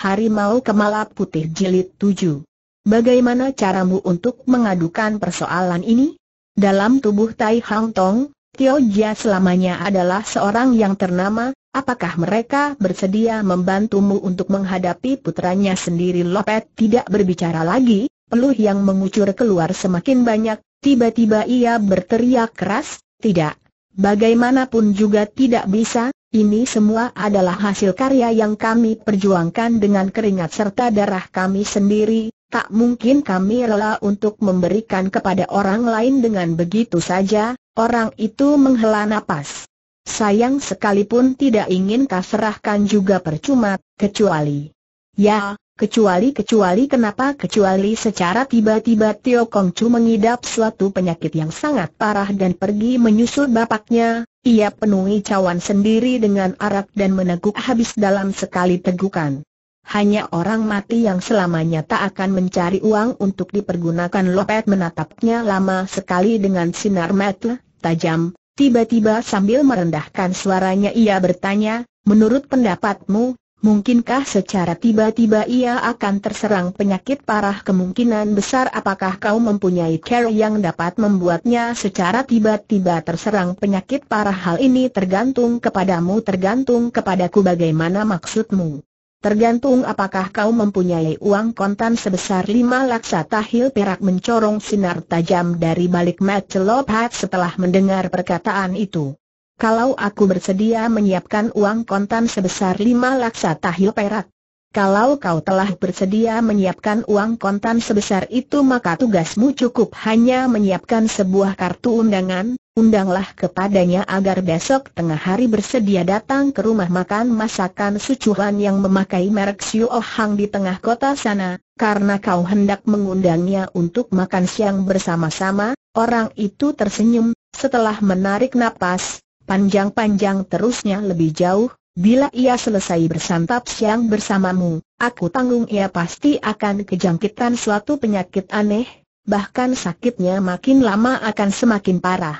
Harimau Kemala Putih Jilid 7. Bagaimana caramu untuk mengadukan persoalan ini? Dalam tubuh Tai Hang Tong, Tio Jia selamanya adalah seorang yang ternama, apakah mereka bersedia membantumu untuk menghadapi putranya sendiri Lopet tidak berbicara lagi, peluh yang mengucur keluar semakin banyak, tiba-tiba ia berteriak keras, tidak, Bagaimanapun juga tidak bisa, ini semua adalah hasil karya yang kami perjuangkan dengan keringat serta darah kami sendiri, tak mungkin kami rela untuk memberikan kepada orang lain dengan begitu saja, orang itu menghela nafas. Sayang sekalipun tidak ingin kaserahkan juga percuma, kecuali Ya, Kecuali-kecuali kenapa kecuali secara tiba-tiba Tio Kong Chu mengidap suatu penyakit yang sangat parah dan pergi menyusul bapaknya, ia penuhi cawan sendiri dengan arak dan meneguk habis dalam sekali tegukan. Hanya orang mati yang selamanya tak akan mencari uang untuk dipergunakan Lopet menatapnya lama sekali dengan sinar mata tajam, tiba-tiba sambil merendahkan suaranya ia bertanya, menurut pendapatmu, Mungkinkah secara tiba-tiba ia akan terserang penyakit parah kemungkinan besar apakah kau mempunyai cara yang dapat membuatnya secara tiba-tiba terserang penyakit parah hal ini tergantung kepadamu tergantung kepadaku bagaimana maksudmu. Tergantung apakah kau mempunyai uang kontan sebesar lima laksa tahil perak mencorong sinar tajam dari balik mata Lopat setelah mendengar perkataan itu. Kalau aku bersedia menyiapkan uang kontan sebesar lima laksa tahil perak. Kalau kau telah bersedia menyiapkan uang kontan sebesar itu maka tugasmu cukup hanya menyiapkan sebuah kartu undangan, undanglah kepadanya agar besok tengah hari bersedia datang ke rumah makan masakan sucuhan yang memakai merek Siu Oh Hang di tengah kota sana, karena kau hendak mengundangnya untuk makan siang bersama-sama, orang itu tersenyum, setelah menarik napas, panjang-panjang terusnya lebih jauh, bila ia selesai bersantap siang bersamamu, aku tanggung ia pasti akan kejangkitan suatu penyakit aneh, bahkan sakitnya makin lama akan semakin parah.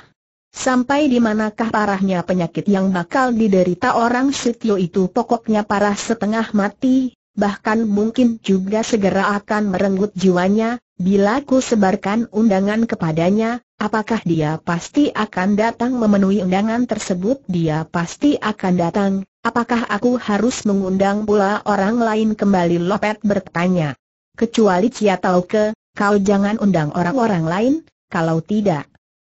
Sampai di manakah parahnya penyakit yang bakal diderita orang Setio itu pokoknya parah setengah mati, bahkan mungkin juga segera akan merenggut jiwanya, bila ku sebarkan undangan kepadanya, Apakah dia pasti akan datang memenuhi undangan tersebut? Dia pasti akan datang. Apakah aku harus mengundang pula orang lain kembali? Lopet bertanya. Kecuali Cia tahu ke, kau jangan undang orang-orang lain, kalau tidak.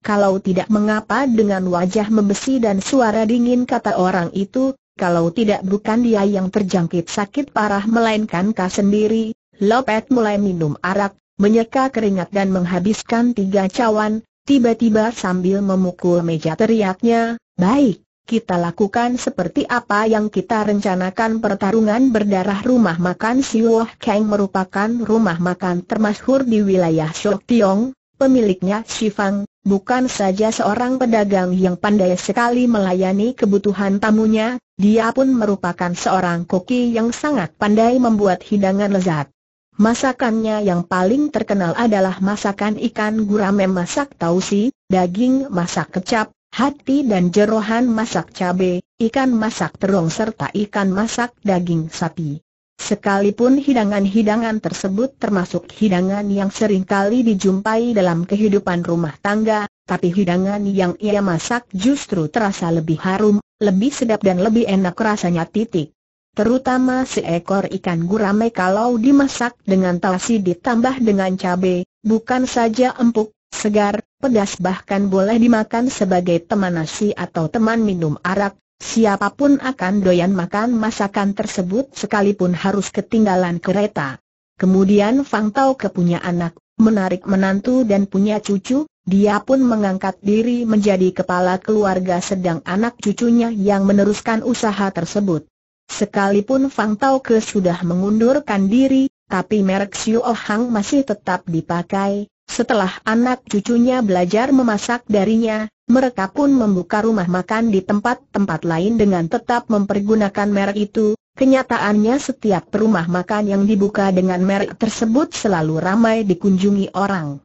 Kalau tidak mengapa dengan wajah membesi dan suara dingin kata orang itu, kalau tidak bukan dia yang terjangkit sakit parah melainkan kau sendiri. Lopet mulai minum arak, menyeka keringat dan menghabiskan tiga cawan, Tiba-tiba sambil memukul meja teriaknya, baik, kita lakukan seperti apa yang kita rencanakan pertarungan berdarah rumah makan Siwoh Kang merupakan rumah makan termasyhur di wilayah Shok Tiong, pemiliknya Shifang, bukan saja seorang pedagang yang pandai sekali melayani kebutuhan tamunya, dia pun merupakan seorang koki yang sangat pandai membuat hidangan lezat. Masakannya yang paling terkenal adalah masakan ikan gurame masak tausi, daging masak kecap, hati dan jerohan masak cabe, ikan masak terong serta ikan masak daging sapi. Sekalipun hidangan-hidangan tersebut termasuk hidangan yang seringkali dijumpai dalam kehidupan rumah tangga, tapi hidangan yang ia masak justru terasa lebih harum, lebih sedap dan lebih enak rasanya titik terutama seekor ikan gurame kalau dimasak dengan tasi ditambah dengan cabai, bukan saja empuk, segar, pedas bahkan boleh dimakan sebagai teman nasi atau teman minum arak, siapapun akan doyan makan masakan tersebut sekalipun harus ketinggalan kereta. Kemudian Fang Tau kepunya anak, menarik menantu dan punya cucu, dia pun mengangkat diri menjadi kepala keluarga sedang anak cucunya yang meneruskan usaha tersebut. Sekalipun Fang Tao Ke sudah mengundurkan diri, tapi merek Xiu Hang masih tetap dipakai. Setelah anak cucunya belajar memasak darinya, mereka pun membuka rumah makan di tempat-tempat lain dengan tetap mempergunakan merek itu. Kenyataannya setiap rumah makan yang dibuka dengan merek tersebut selalu ramai dikunjungi orang.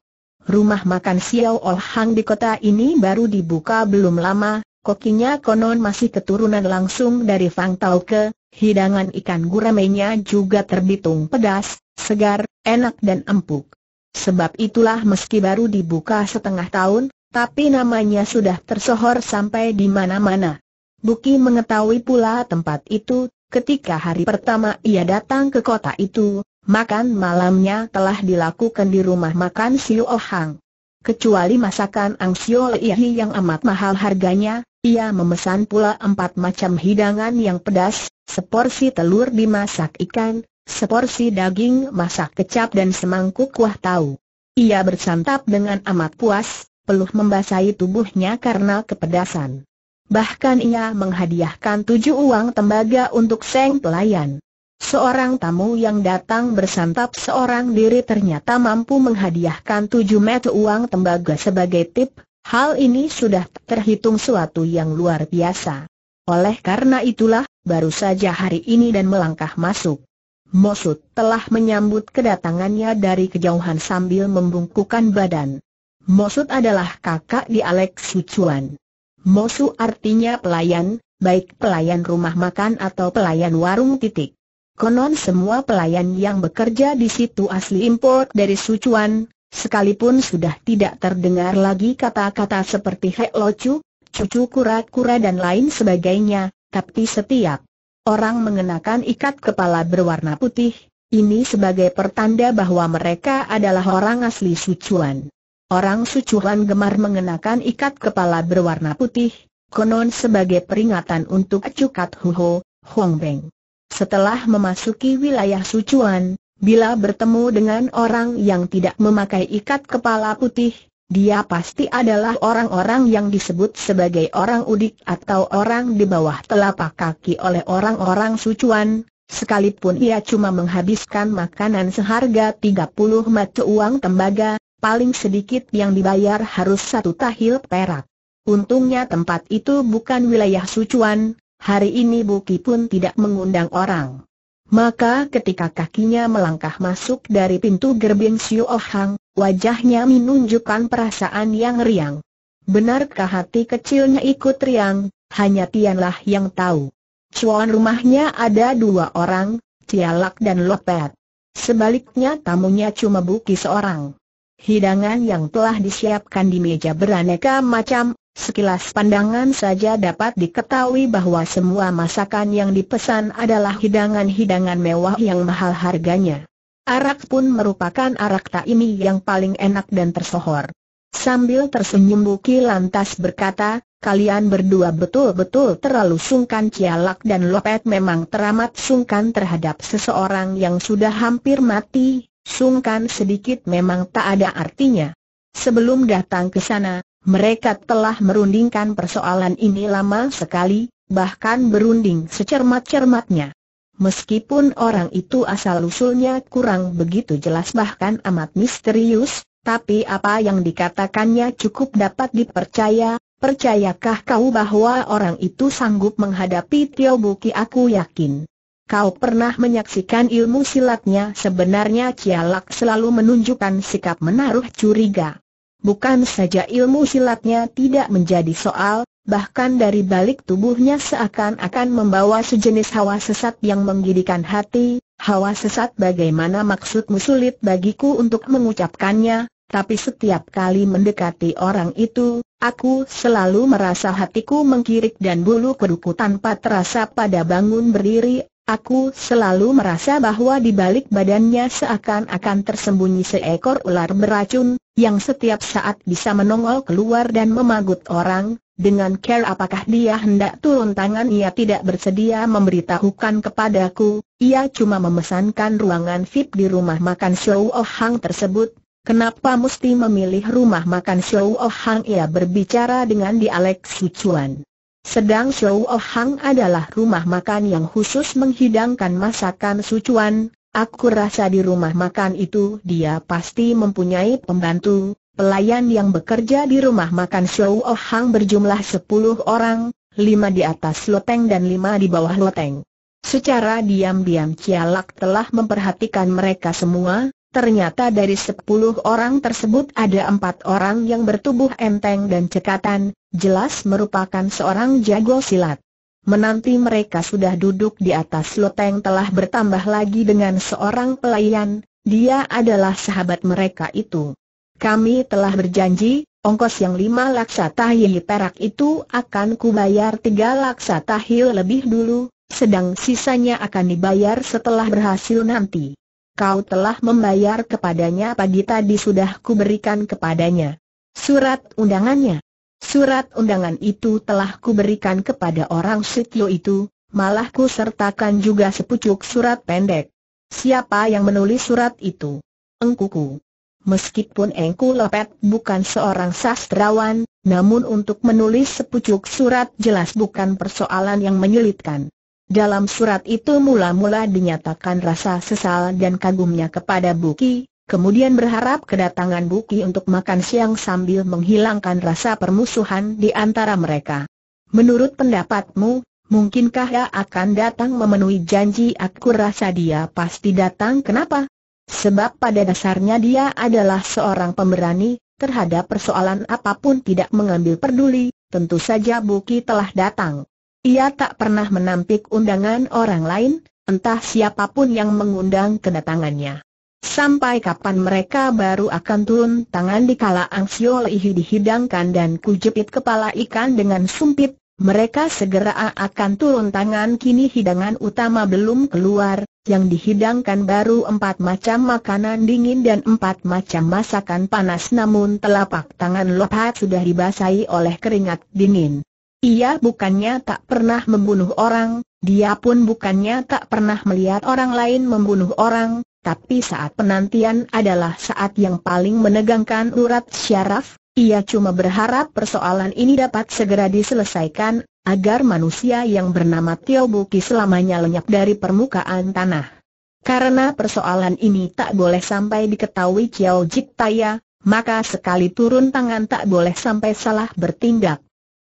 Rumah makan Xiao Hang di kota ini baru dibuka belum lama, kokinya konon masih keturunan langsung dari Fang Tau Ke, hidangan ikan guramenya juga terbitung pedas, segar, enak dan empuk. Sebab itulah meski baru dibuka setengah tahun, tapi namanya sudah tersohor sampai di mana-mana. Buki mengetahui pula tempat itu, ketika hari pertama ia datang ke kota itu, makan malamnya telah dilakukan di rumah makan Siu Oh Hang. Kecuali masakan angsio lehi yang amat mahal harganya, ia memesan pula empat macam hidangan yang pedas, seporsi telur dimasak ikan, seporsi daging masak kecap dan semangkuk kuah tahu. Ia bersantap dengan amat puas, peluh membasahi tubuhnya karena kepedasan. Bahkan ia menghadiahkan tujuh uang tembaga untuk seng pelayan. Seorang tamu yang datang bersantap seorang diri ternyata mampu menghadiahkan tujuh meter uang tembaga sebagai tip, hal ini sudah terhitung suatu yang luar biasa. Oleh karena itulah, baru saja hari ini dan melangkah masuk. Mosut telah menyambut kedatangannya dari kejauhan sambil membungkukan badan. Mosut adalah kakak di Alex Sucuan. Mosu artinya pelayan, baik pelayan rumah makan atau pelayan warung titik. Konon semua pelayan yang bekerja di situ asli impor dari Sichuan, sekalipun sudah tidak terdengar lagi kata-kata seperti Hek Locu, cucu kura-kura dan lain sebagainya, tapi setiap orang mengenakan ikat kepala berwarna putih, ini sebagai pertanda bahwa mereka adalah orang asli Sichuan. Orang Sichuan gemar mengenakan ikat kepala berwarna putih, konon sebagai peringatan untuk cukat Huho, Huang Beng. Setelah memasuki wilayah Sucuan, bila bertemu dengan orang yang tidak memakai ikat kepala putih, dia pasti adalah orang-orang yang disebut sebagai orang udik atau orang di bawah telapak kaki oleh orang-orang Sucuan, sekalipun ia cuma menghabiskan makanan seharga 30 mata uang tembaga, paling sedikit yang dibayar harus satu tahil perak. Untungnya tempat itu bukan wilayah Sucuan, Hari ini Buki pun tidak mengundang orang. Maka ketika kakinya melangkah masuk dari pintu gerbing Siu Oh Hang, wajahnya menunjukkan perasaan yang riang. Benarkah hati kecilnya ikut riang, hanya Tianlah yang tahu. Cuan rumahnya ada dua orang, Cialak dan Lopet. Sebaliknya tamunya cuma Buki seorang. Hidangan yang telah disiapkan di meja beraneka macam, Sekilas pandangan saja dapat diketahui bahwa semua masakan yang dipesan adalah hidangan-hidangan mewah yang mahal harganya. Arak pun merupakan arak tak taimi yang paling enak dan tersohor. Sambil tersenyum Buki lantas berkata, kalian berdua betul-betul terlalu sungkan Cialak dan Lopet memang teramat sungkan terhadap seseorang yang sudah hampir mati, sungkan sedikit memang tak ada artinya. Sebelum datang ke sana, mereka telah merundingkan persoalan ini lama sekali, bahkan berunding secermat-cermatnya. Meskipun orang itu asal-usulnya kurang begitu jelas bahkan amat misterius, tapi apa yang dikatakannya cukup dapat dipercaya, percayakah kau bahwa orang itu sanggup menghadapi Tio Buki aku yakin. Kau pernah menyaksikan ilmu silatnya sebenarnya Cialak selalu menunjukkan sikap menaruh curiga. Bukan saja ilmu silatnya tidak menjadi soal, bahkan dari balik tubuhnya seakan-akan membawa sejenis hawa sesat yang menggidikan hati, hawa sesat bagaimana maksudmu sulit bagiku untuk mengucapkannya, tapi setiap kali mendekati orang itu, aku selalu merasa hatiku mengkirik dan bulu kuduku tanpa terasa pada bangun berdiri, Aku selalu merasa bahwa di balik badannya seakan-akan tersembunyi seekor ular beracun, yang setiap saat bisa menongol keluar dan memagut orang, dengan care apakah dia hendak turun tangan ia tidak bersedia memberitahukan kepadaku, ia cuma memesankan ruangan VIP di rumah makan Show Oh Hang tersebut, kenapa mesti memilih rumah makan Show Oh Hang ia berbicara dengan dialek Sichuan. Sedang Show Oh Hang adalah rumah makan yang khusus menghidangkan masakan Sichuan, Aku rasa di rumah makan itu dia pasti mempunyai pembantu, pelayan yang bekerja di rumah makan Show Oh Hang berjumlah sepuluh orang, lima di atas loteng dan lima di bawah loteng. Secara diam-diam Cialak telah memperhatikan mereka semua, ternyata dari sepuluh orang tersebut ada empat orang yang bertubuh enteng dan cekatan, jelas merupakan seorang jago silat. Menanti mereka sudah duduk di atas loteng telah bertambah lagi dengan seorang pelayan, dia adalah sahabat mereka itu. Kami telah berjanji, ongkos yang lima laksa tahil perak itu akan kubayar tiga laksa tahil lebih dulu, sedang sisanya akan dibayar setelah berhasil nanti. Kau telah membayar kepadanya pagi tadi sudah kuberikan kepadanya. Surat undangannya. Surat undangan itu telah kuberikan kepada orang Sitio itu, malah ku sertakan juga sepucuk surat pendek. Siapa yang menulis surat itu? Engkuku. Meskipun Engku Lepet bukan seorang sastrawan, namun untuk menulis sepucuk surat jelas bukan persoalan yang menyulitkan. Dalam surat itu mula-mula dinyatakan rasa sesal dan kagumnya kepada Buki, kemudian berharap kedatangan Buki untuk makan siang sambil menghilangkan rasa permusuhan di antara mereka. Menurut pendapatmu, mungkinkah dia akan datang memenuhi janji aku rasa dia pasti datang kenapa? Sebab pada dasarnya dia adalah seorang pemberani, terhadap persoalan apapun tidak mengambil peduli, tentu saja Buki telah datang. Ia tak pernah menampik undangan orang lain, entah siapapun yang mengundang kedatangannya. Sampai kapan mereka baru akan turun tangan di kala Sio Lihi dihidangkan dan kujepit kepala ikan dengan sumpit, mereka segera akan turun tangan kini hidangan utama belum keluar, yang dihidangkan baru empat macam makanan dingin dan empat macam masakan panas namun telapak tangan Lopat sudah dibasahi oleh keringat dingin. Ia bukannya tak pernah membunuh orang, dia pun bukannya tak pernah melihat orang lain membunuh orang, tapi saat penantian adalah saat yang paling menegangkan urat syaraf, ia cuma berharap persoalan ini dapat segera diselesaikan, agar manusia yang bernama Tio Buki selamanya lenyap dari permukaan tanah. Karena persoalan ini tak boleh sampai diketahui Kiao Jik Taya, maka sekali turun tangan tak boleh sampai salah bertindak.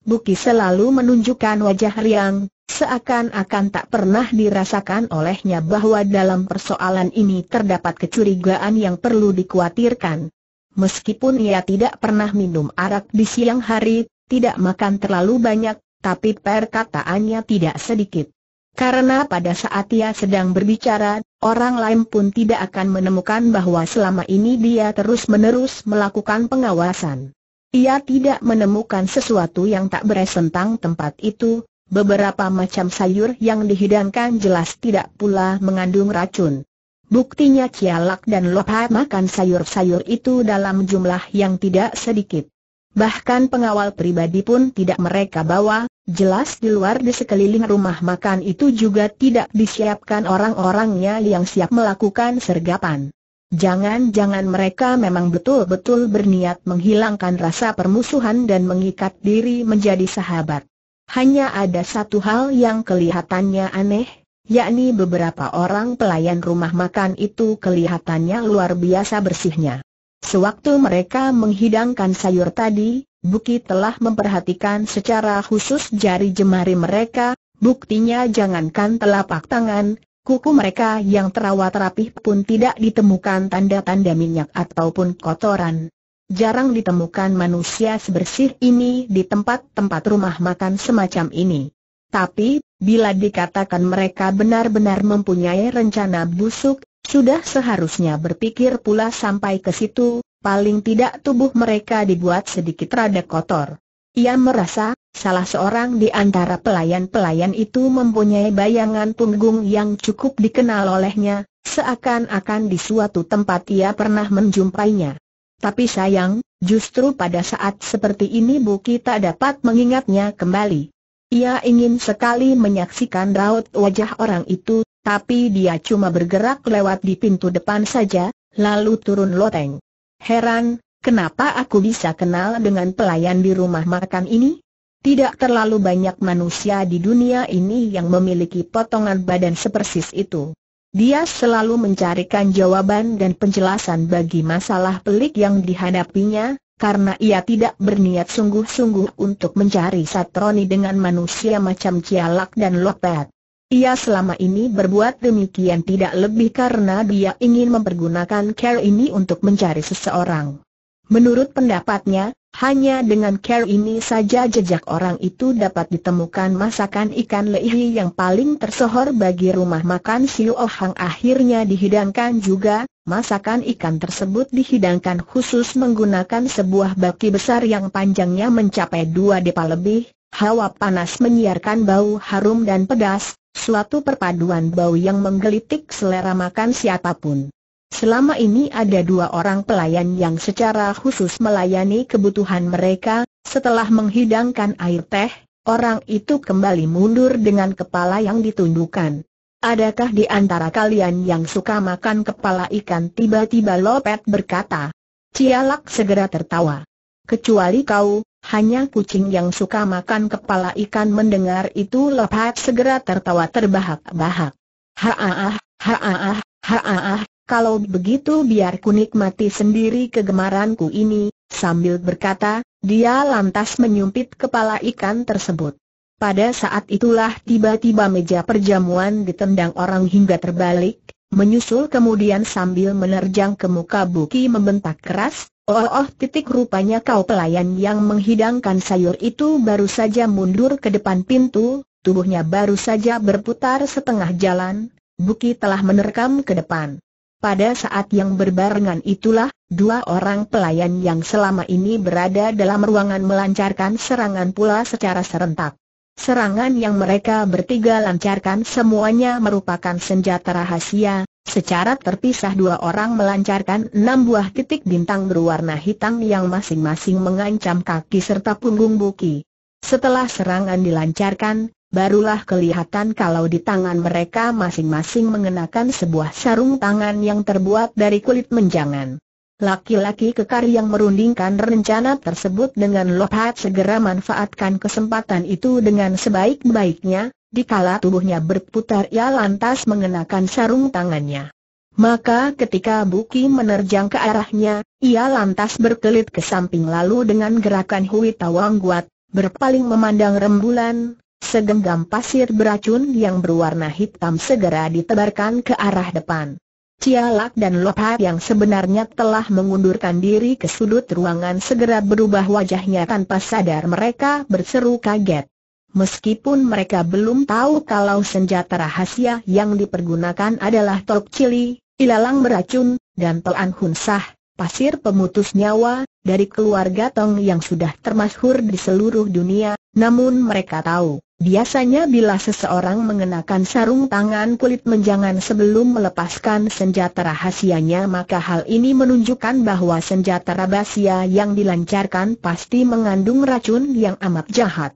Buki selalu menunjukkan wajah riang, Seakan-akan tak pernah dirasakan olehnya bahwa dalam persoalan ini terdapat kecurigaan yang perlu dikhawatirkan. Meskipun ia tidak pernah minum arak di siang hari, tidak makan terlalu banyak, tapi perkataannya tidak sedikit. Karena pada saat ia sedang berbicara, orang lain pun tidak akan menemukan bahwa selama ini dia terus-menerus melakukan pengawasan. Ia tidak menemukan sesuatu yang tak beres tentang tempat itu, Beberapa macam sayur yang dihidangkan jelas tidak pula mengandung racun. Buktinya Cialak dan Lopha makan sayur-sayur itu dalam jumlah yang tidak sedikit. Bahkan pengawal pribadi pun tidak mereka bawa, jelas di luar di sekeliling rumah makan itu juga tidak disiapkan orang-orangnya yang siap melakukan sergapan. Jangan-jangan mereka memang betul-betul berniat menghilangkan rasa permusuhan dan mengikat diri menjadi sahabat. Hanya ada satu hal yang kelihatannya aneh, yakni beberapa orang pelayan rumah makan itu kelihatannya luar biasa bersihnya. Sewaktu mereka menghidangkan sayur tadi, Buki telah memperhatikan secara khusus jari jemari mereka, buktinya jangankan telapak tangan, kuku mereka yang terawat rapih pun tidak ditemukan tanda-tanda minyak ataupun kotoran jarang ditemukan manusia sebersih ini di tempat-tempat rumah makan semacam ini. Tapi, bila dikatakan mereka benar-benar mempunyai rencana busuk, sudah seharusnya berpikir pula sampai ke situ, paling tidak tubuh mereka dibuat sedikit rada kotor. Ia merasa, salah seorang di antara pelayan-pelayan itu mempunyai bayangan punggung yang cukup dikenal olehnya, seakan-akan di suatu tempat ia pernah menjumpainya. Tapi sayang, justru pada saat seperti ini Buki tak dapat mengingatnya kembali. Ia ingin sekali menyaksikan raut wajah orang itu, tapi dia cuma bergerak lewat di pintu depan saja, lalu turun loteng. Heran, kenapa aku bisa kenal dengan pelayan di rumah makan ini? Tidak terlalu banyak manusia di dunia ini yang memiliki potongan badan sepersis itu. Dia selalu mencarikan jawaban dan penjelasan bagi masalah pelik yang dihadapinya, karena ia tidak berniat sungguh-sungguh untuk mencari Satroni dengan manusia macam Cialak dan Lopet. Ia selama ini berbuat demikian tidak lebih karena dia ingin mempergunakan care ini untuk mencari seseorang. Menurut pendapatnya, hanya dengan care ini saja jejak orang itu dapat ditemukan masakan ikan lehi yang paling tersohor bagi rumah makan Siu Oh Hang akhirnya dihidangkan juga, masakan ikan tersebut dihidangkan khusus menggunakan sebuah baki besar yang panjangnya mencapai dua depa lebih, hawa panas menyiarkan bau harum dan pedas, suatu perpaduan bau yang menggelitik selera makan siapapun. Selama ini ada dua orang pelayan yang secara khusus melayani kebutuhan mereka, setelah menghidangkan air teh, orang itu kembali mundur dengan kepala yang ditundukkan. Adakah di antara kalian yang suka makan kepala ikan? Tiba-tiba Lopet berkata. Cialak segera tertawa. Kecuali kau, hanya kucing yang suka makan kepala ikan mendengar itu Lopet segera tertawa terbahak-bahak. Haaah, haaah, ah kalau begitu biar ku nikmati sendiri kegemaranku ini, sambil berkata, dia lantas menyumpit kepala ikan tersebut. Pada saat itulah tiba-tiba meja perjamuan ditendang orang hingga terbalik, menyusul kemudian sambil menerjang ke muka Buki membentak keras, oh, oh titik rupanya kau pelayan yang menghidangkan sayur itu baru saja mundur ke depan pintu, tubuhnya baru saja berputar setengah jalan, Buki telah menerkam ke depan. Pada saat yang berbarengan itulah, dua orang pelayan yang selama ini berada dalam ruangan melancarkan serangan pula secara serentak. Serangan yang mereka bertiga lancarkan semuanya merupakan senjata rahasia, secara terpisah dua orang melancarkan enam buah titik bintang berwarna hitam yang masing-masing mengancam kaki serta punggung Buki. Setelah serangan dilancarkan, barulah kelihatan kalau di tangan mereka masing-masing mengenakan sebuah sarung tangan yang terbuat dari kulit menjangan. Laki-laki kekar yang merundingkan rencana tersebut dengan lopat segera manfaatkan kesempatan itu dengan sebaik-baiknya, dikala tubuhnya berputar ia lantas mengenakan sarung tangannya. Maka ketika Buki menerjang ke arahnya, ia lantas berkelit ke samping lalu dengan gerakan Hui Tawang Guat, berpaling memandang rembulan, Segenggam pasir beracun yang berwarna hitam segera ditebarkan ke arah depan. Cialak dan Lopha yang sebenarnya telah mengundurkan diri ke sudut ruangan segera berubah wajahnya tanpa sadar mereka berseru kaget. Meskipun mereka belum tahu kalau senjata rahasia yang dipergunakan adalah tok cili, ilalang beracun, dan toan hunsah, pasir pemutus nyawa, dari keluarga Tong yang sudah termasyhur di seluruh dunia, namun mereka tahu Biasanya bila seseorang mengenakan sarung tangan kulit menjangan sebelum melepaskan senjata rahasianya maka hal ini menunjukkan bahwa senjata rahasia yang dilancarkan pasti mengandung racun yang amat jahat.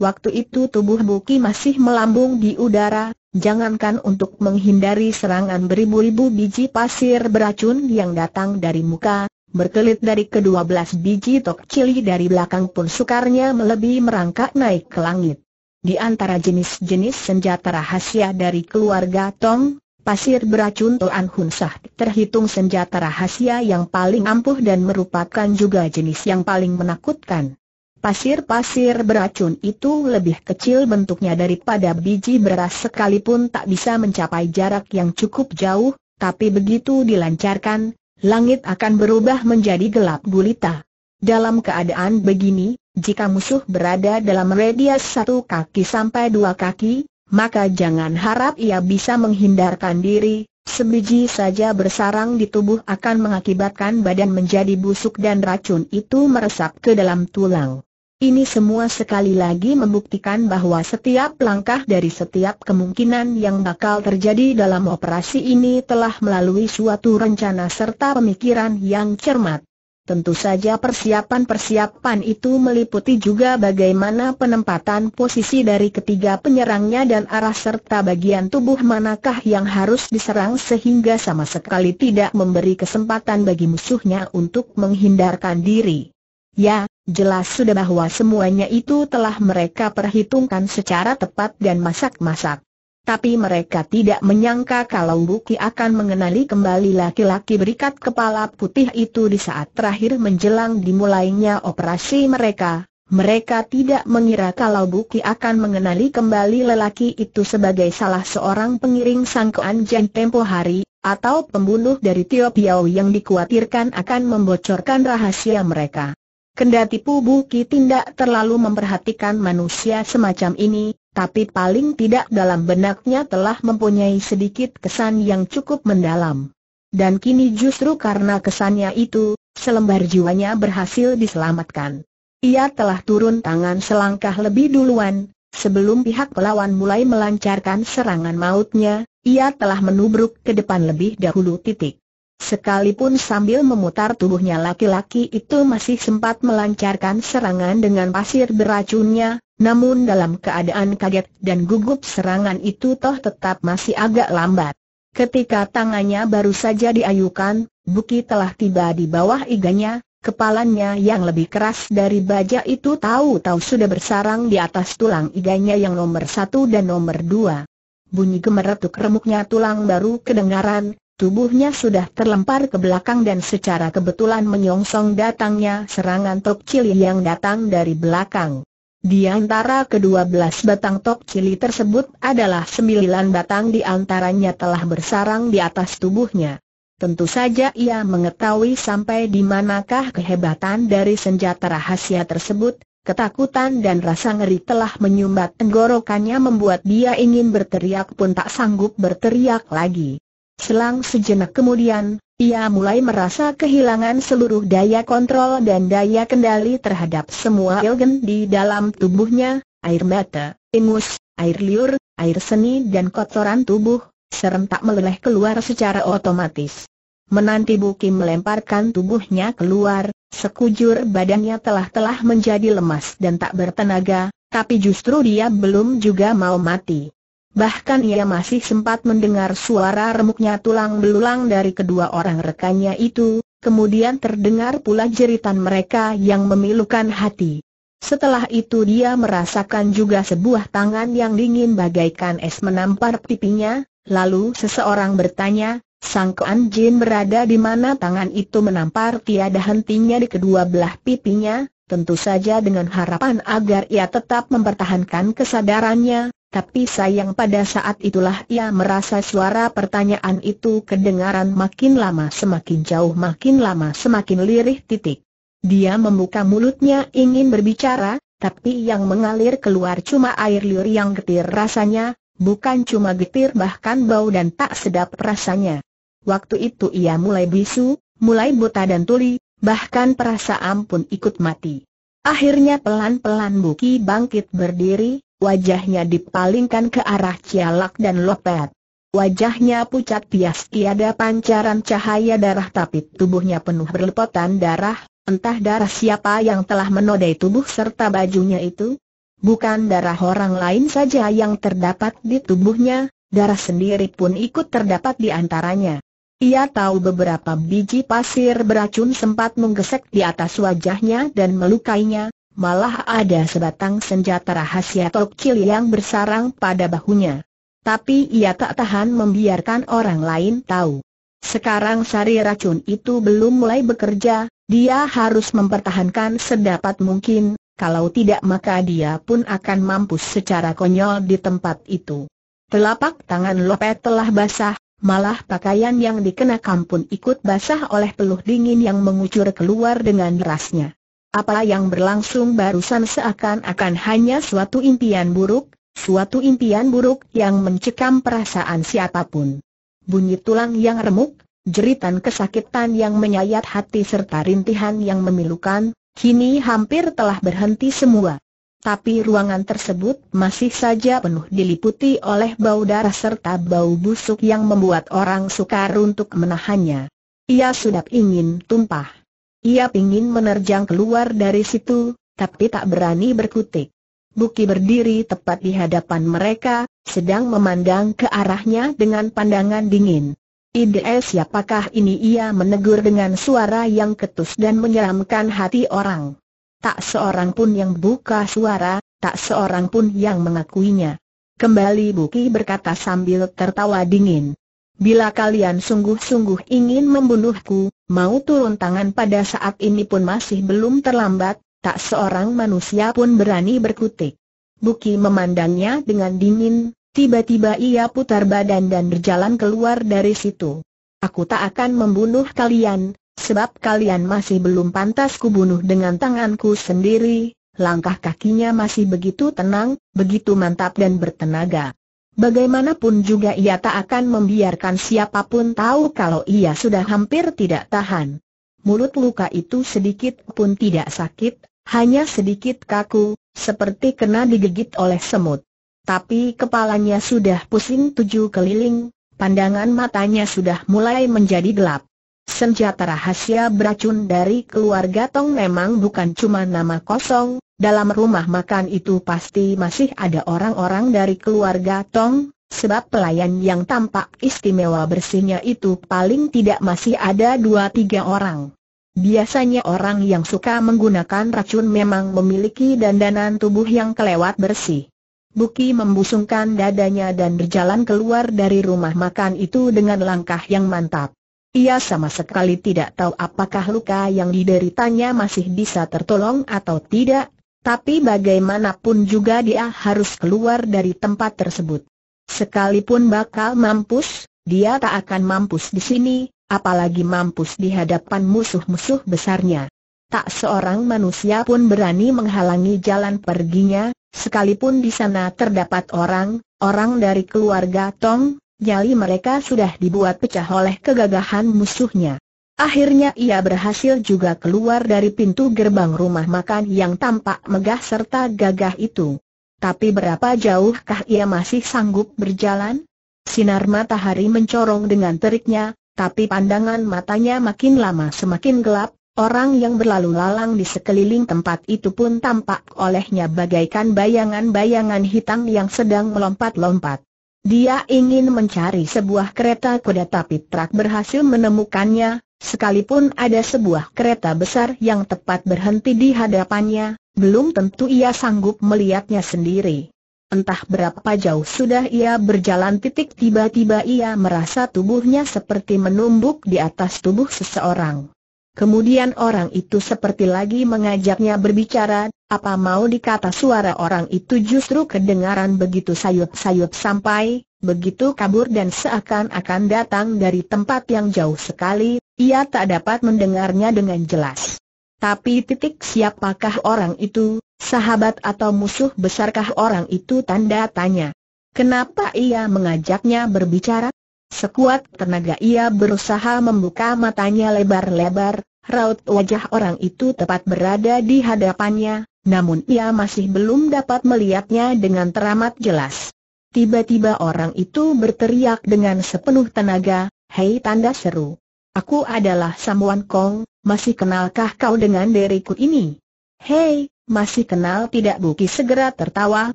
Waktu itu tubuh Buki masih melambung di udara, jangankan untuk menghindari serangan beribu-ribu biji pasir beracun yang datang dari muka, Berkelit dari kedua belas biji tok cili dari belakang pun sukarnya melebihi merangkak naik ke langit di antara jenis-jenis senjata rahasia dari keluarga Tong, pasir beracun Toan Hun Sah terhitung senjata rahasia yang paling ampuh dan merupakan juga jenis yang paling menakutkan. Pasir-pasir beracun itu lebih kecil bentuknya daripada biji beras sekalipun tak bisa mencapai jarak yang cukup jauh, tapi begitu dilancarkan, langit akan berubah menjadi gelap gulita. Dalam keadaan begini, jika musuh berada dalam radius satu kaki sampai dua kaki, maka jangan harap ia bisa menghindarkan diri, sebiji saja bersarang di tubuh akan mengakibatkan badan menjadi busuk dan racun itu meresap ke dalam tulang. Ini semua sekali lagi membuktikan bahwa setiap langkah dari setiap kemungkinan yang bakal terjadi dalam operasi ini telah melalui suatu rencana serta pemikiran yang cermat. Tentu saja persiapan-persiapan itu meliputi juga bagaimana penempatan posisi dari ketiga penyerangnya dan arah serta bagian tubuh manakah yang harus diserang sehingga sama sekali tidak memberi kesempatan bagi musuhnya untuk menghindarkan diri. Ya, jelas sudah bahwa semuanya itu telah mereka perhitungkan secara tepat dan masak-masak tapi mereka tidak menyangka kalau Buki akan mengenali kembali laki-laki berikat kepala putih itu di saat terakhir menjelang dimulainya operasi mereka. Mereka tidak mengira kalau Buki akan mengenali kembali lelaki itu sebagai salah seorang pengiring sangkaan Jan tempo hari, atau pembunuh dari Tio Piao yang dikhawatirkan akan membocorkan rahasia mereka. Kendati Pubu tidak terlalu memperhatikan manusia semacam ini, tapi paling tidak dalam benaknya telah mempunyai sedikit kesan yang cukup mendalam. Dan kini justru karena kesannya itu, selembar jiwanya berhasil diselamatkan. Ia telah turun tangan selangkah lebih duluan, sebelum pihak pelawan mulai melancarkan serangan mautnya, ia telah menubruk ke depan lebih dahulu titik. Sekalipun sambil memutar tubuhnya laki-laki itu masih sempat melancarkan serangan dengan pasir beracunnya, namun dalam keadaan kaget dan gugup serangan itu toh tetap masih agak lambat. Ketika tangannya baru saja diayukan, Buki telah tiba di bawah iganya, kepalanya yang lebih keras dari baja itu tahu-tahu sudah bersarang di atas tulang iganya yang nomor satu dan nomor dua. Bunyi gemeretuk remuknya tulang baru kedengaran, Tubuhnya sudah terlempar ke belakang dan secara kebetulan menyongsong datangnya serangan Tok Cili yang datang dari belakang. Di antara kedua belas batang Tok Cili tersebut adalah sembilan batang di antaranya telah bersarang di atas tubuhnya. Tentu saja ia mengetahui sampai di manakah kehebatan dari senjata rahasia tersebut, Ketakutan dan rasa ngeri telah menyumbat tenggorokannya membuat dia ingin berteriak pun tak sanggup berteriak lagi. Selang sejenak kemudian, ia mulai merasa kehilangan seluruh daya kontrol dan daya kendali terhadap semua ilgen di dalam tubuhnya, air mata, ingus, air liur, air seni dan kotoran tubuh, serentak meleleh keluar secara otomatis. Menanti Buki melemparkan tubuhnya keluar, sekujur badannya telah-telah menjadi lemas dan tak bertenaga, tapi justru dia belum juga mau mati. Bahkan ia masih sempat mendengar suara remuknya tulang belulang dari kedua orang rekannya itu, kemudian terdengar pula jeritan mereka yang memilukan hati. Setelah itu dia merasakan juga sebuah tangan yang dingin bagaikan es menampar pipinya, lalu seseorang bertanya, Sang Kuan Jin berada di mana tangan itu menampar tiada hentinya di kedua belah pipinya, tentu saja dengan harapan agar ia tetap mempertahankan kesadarannya, tapi sayang pada saat itulah ia merasa suara pertanyaan itu kedengaran makin lama semakin jauh makin lama semakin lirih titik. Dia membuka mulutnya ingin berbicara, tapi yang mengalir keluar cuma air liur yang getir rasanya, bukan cuma getir bahkan bau dan tak sedap rasanya. Waktu itu ia mulai bisu, mulai buta dan tuli, bahkan perasaan pun ikut mati. Akhirnya pelan-pelan Buki bangkit berdiri, Wajahnya dipalingkan ke arah Cialak dan Lopet. Wajahnya pucat pias tiada pancaran cahaya darah tapi tubuhnya penuh berlepotan darah, entah darah siapa yang telah menodai tubuh serta bajunya itu. Bukan darah orang lain saja yang terdapat di tubuhnya, darah sendiri pun ikut terdapat di antaranya. Ia tahu beberapa biji pasir beracun sempat menggesek di atas wajahnya dan melukainya, Malah ada sebatang senjata rahasia tokil yang bersarang pada bahunya. Tapi ia tak tahan membiarkan orang lain tahu. Sekarang sari racun itu belum mulai bekerja, dia harus mempertahankan sedapat mungkin, kalau tidak maka dia pun akan mampus secara konyol di tempat itu. Telapak tangan Lopet telah basah, Malah pakaian yang dikenakan pun ikut basah oleh peluh dingin yang mengucur keluar dengan derasnya. Apa yang berlangsung barusan seakan-akan hanya suatu impian buruk, suatu impian buruk yang mencekam perasaan siapapun. Bunyi tulang yang remuk, jeritan kesakitan yang menyayat hati serta rintihan yang memilukan, kini hampir telah berhenti semua. Tapi ruangan tersebut masih saja penuh diliputi oleh bau darah serta bau busuk yang membuat orang sukar untuk menahannya. Ia sudah ingin tumpah. Ia ingin menerjang keluar dari situ, tapi tak berani berkutik. Buki berdiri tepat di hadapan mereka, sedang memandang ke arahnya dengan pandangan dingin. Ide siapakah ini ia menegur dengan suara yang ketus dan menyeramkan hati orang. Tak seorang pun yang buka suara, tak seorang pun yang mengakuinya. Kembali Buki berkata sambil tertawa dingin. Bila kalian sungguh-sungguh ingin membunuhku, Mau turun tangan pada saat ini pun masih belum terlambat, tak seorang manusia pun berani berkutik. Buki memandangnya dengan dingin, tiba-tiba ia putar badan dan berjalan keluar dari situ. Aku tak akan membunuh kalian, sebab kalian masih belum pantas kubunuh dengan tanganku sendiri, langkah kakinya masih begitu tenang, begitu mantap dan bertenaga. Bagaimanapun juga ia tak akan membiarkan siapapun tahu kalau ia sudah hampir tidak tahan. Mulut luka itu sedikit pun tidak sakit, hanya sedikit kaku, seperti kena digigit oleh semut. Tapi kepalanya sudah pusing tujuh keliling, pandangan matanya sudah mulai menjadi gelap. Senjata rahasia beracun dari keluarga Tong memang bukan cuma nama kosong, dalam rumah makan itu pasti masih ada orang-orang dari keluarga Tong, sebab pelayan yang tampak istimewa bersihnya itu paling tidak masih ada dua tiga orang. Biasanya orang yang suka menggunakan racun memang memiliki dandanan tubuh yang kelewat bersih. Buki membusungkan dadanya dan berjalan keluar dari rumah makan itu dengan langkah yang mantap. Ia sama sekali tidak tahu apakah luka yang dideritanya masih bisa tertolong atau tidak, tapi bagaimanapun juga dia harus keluar dari tempat tersebut. Sekalipun bakal mampus, dia tak akan mampus di sini, apalagi mampus di hadapan musuh-musuh besarnya. Tak seorang manusia pun berani menghalangi jalan perginya, sekalipun di sana terdapat orang, orang dari keluarga Tong, nyali mereka sudah dibuat pecah oleh kegagahan musuhnya. Akhirnya ia berhasil juga keluar dari pintu gerbang rumah makan yang tampak megah serta gagah itu. Tapi berapa jauhkah ia masih sanggup berjalan? Sinar matahari mencorong dengan teriknya, tapi pandangan matanya makin lama semakin gelap, orang yang berlalu lalang di sekeliling tempat itu pun tampak olehnya bagaikan bayangan-bayangan hitam yang sedang melompat-lompat. Dia ingin mencari sebuah kereta kuda tapi truk berhasil menemukannya, Sekalipun ada sebuah kereta besar yang tepat berhenti di hadapannya, belum tentu ia sanggup melihatnya sendiri. Entah berapa jauh sudah ia berjalan titik tiba-tiba ia merasa tubuhnya seperti menumbuk di atas tubuh seseorang. Kemudian orang itu seperti lagi mengajaknya berbicara, apa mau dikata suara orang itu justru kedengaran begitu sayup-sayup sampai, begitu kabur dan seakan-akan datang dari tempat yang jauh sekali, ia tak dapat mendengarnya dengan jelas. Tapi titik siapakah orang itu, sahabat atau musuh besarkah orang itu tanda tanya. Kenapa ia mengajaknya berbicara? Sekuat tenaga ia berusaha membuka matanya lebar-lebar, raut wajah orang itu tepat berada di hadapannya, namun ia masih belum dapat melihatnya dengan teramat jelas. Tiba-tiba orang itu berteriak dengan sepenuh tenaga, Hei tanda seru. Aku adalah Samuan Kong, masih kenalkah kau dengan diriku ini? Hei, masih kenal tidak Buki segera tertawa,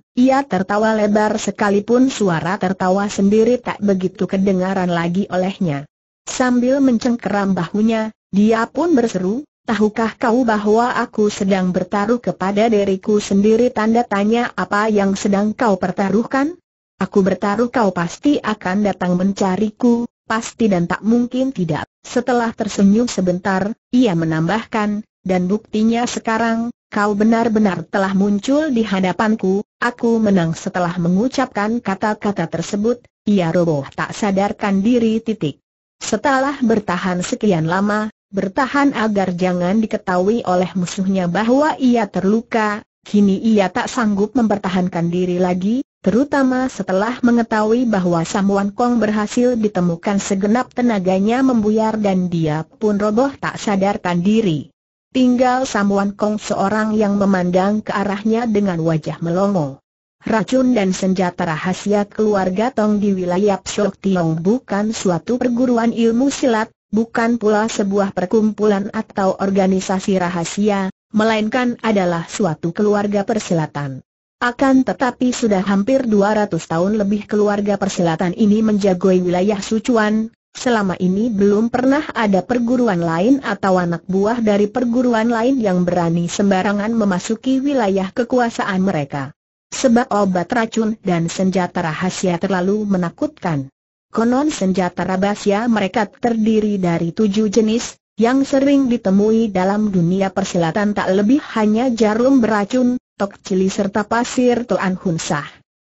ia tertawa lebar sekalipun suara tertawa sendiri tak begitu kedengaran lagi olehnya. Sambil mencengkeram bahunya, dia pun berseru, tahukah kau bahwa aku sedang bertaruh kepada diriku sendiri tanda tanya apa yang sedang kau pertaruhkan? Aku bertaruh kau pasti akan datang mencariku, pasti dan tak mungkin tidak. Setelah tersenyum sebentar, ia menambahkan, dan buktinya sekarang, kau benar-benar telah muncul di hadapanku, aku menang setelah mengucapkan kata-kata tersebut, ia roboh tak sadarkan diri titik. Setelah bertahan sekian lama, bertahan agar jangan diketahui oleh musuhnya bahwa ia terluka, kini ia tak sanggup mempertahankan diri lagi, Terutama setelah mengetahui bahwa Samuan Kong berhasil ditemukan segenap tenaganya membuyar dan dia pun roboh tak sadarkan diri. Tinggal Samuan Kong seorang yang memandang ke arahnya dengan wajah melongo. Racun dan senjata rahasia keluarga Tong di wilayah Psok Tiong bukan suatu perguruan ilmu silat, bukan pula sebuah perkumpulan atau organisasi rahasia, melainkan adalah suatu keluarga persilatan. Akan tetapi sudah hampir 200 tahun lebih keluarga persilatan ini menjagoi wilayah Sucuan, selama ini belum pernah ada perguruan lain atau anak buah dari perguruan lain yang berani sembarangan memasuki wilayah kekuasaan mereka. Sebab obat racun dan senjata rahasia terlalu menakutkan. Konon senjata rahasia mereka terdiri dari tujuh jenis, yang sering ditemui dalam dunia persilatan tak lebih hanya jarum beracun, Tok Cili serta Pasir tuan Hun Sah.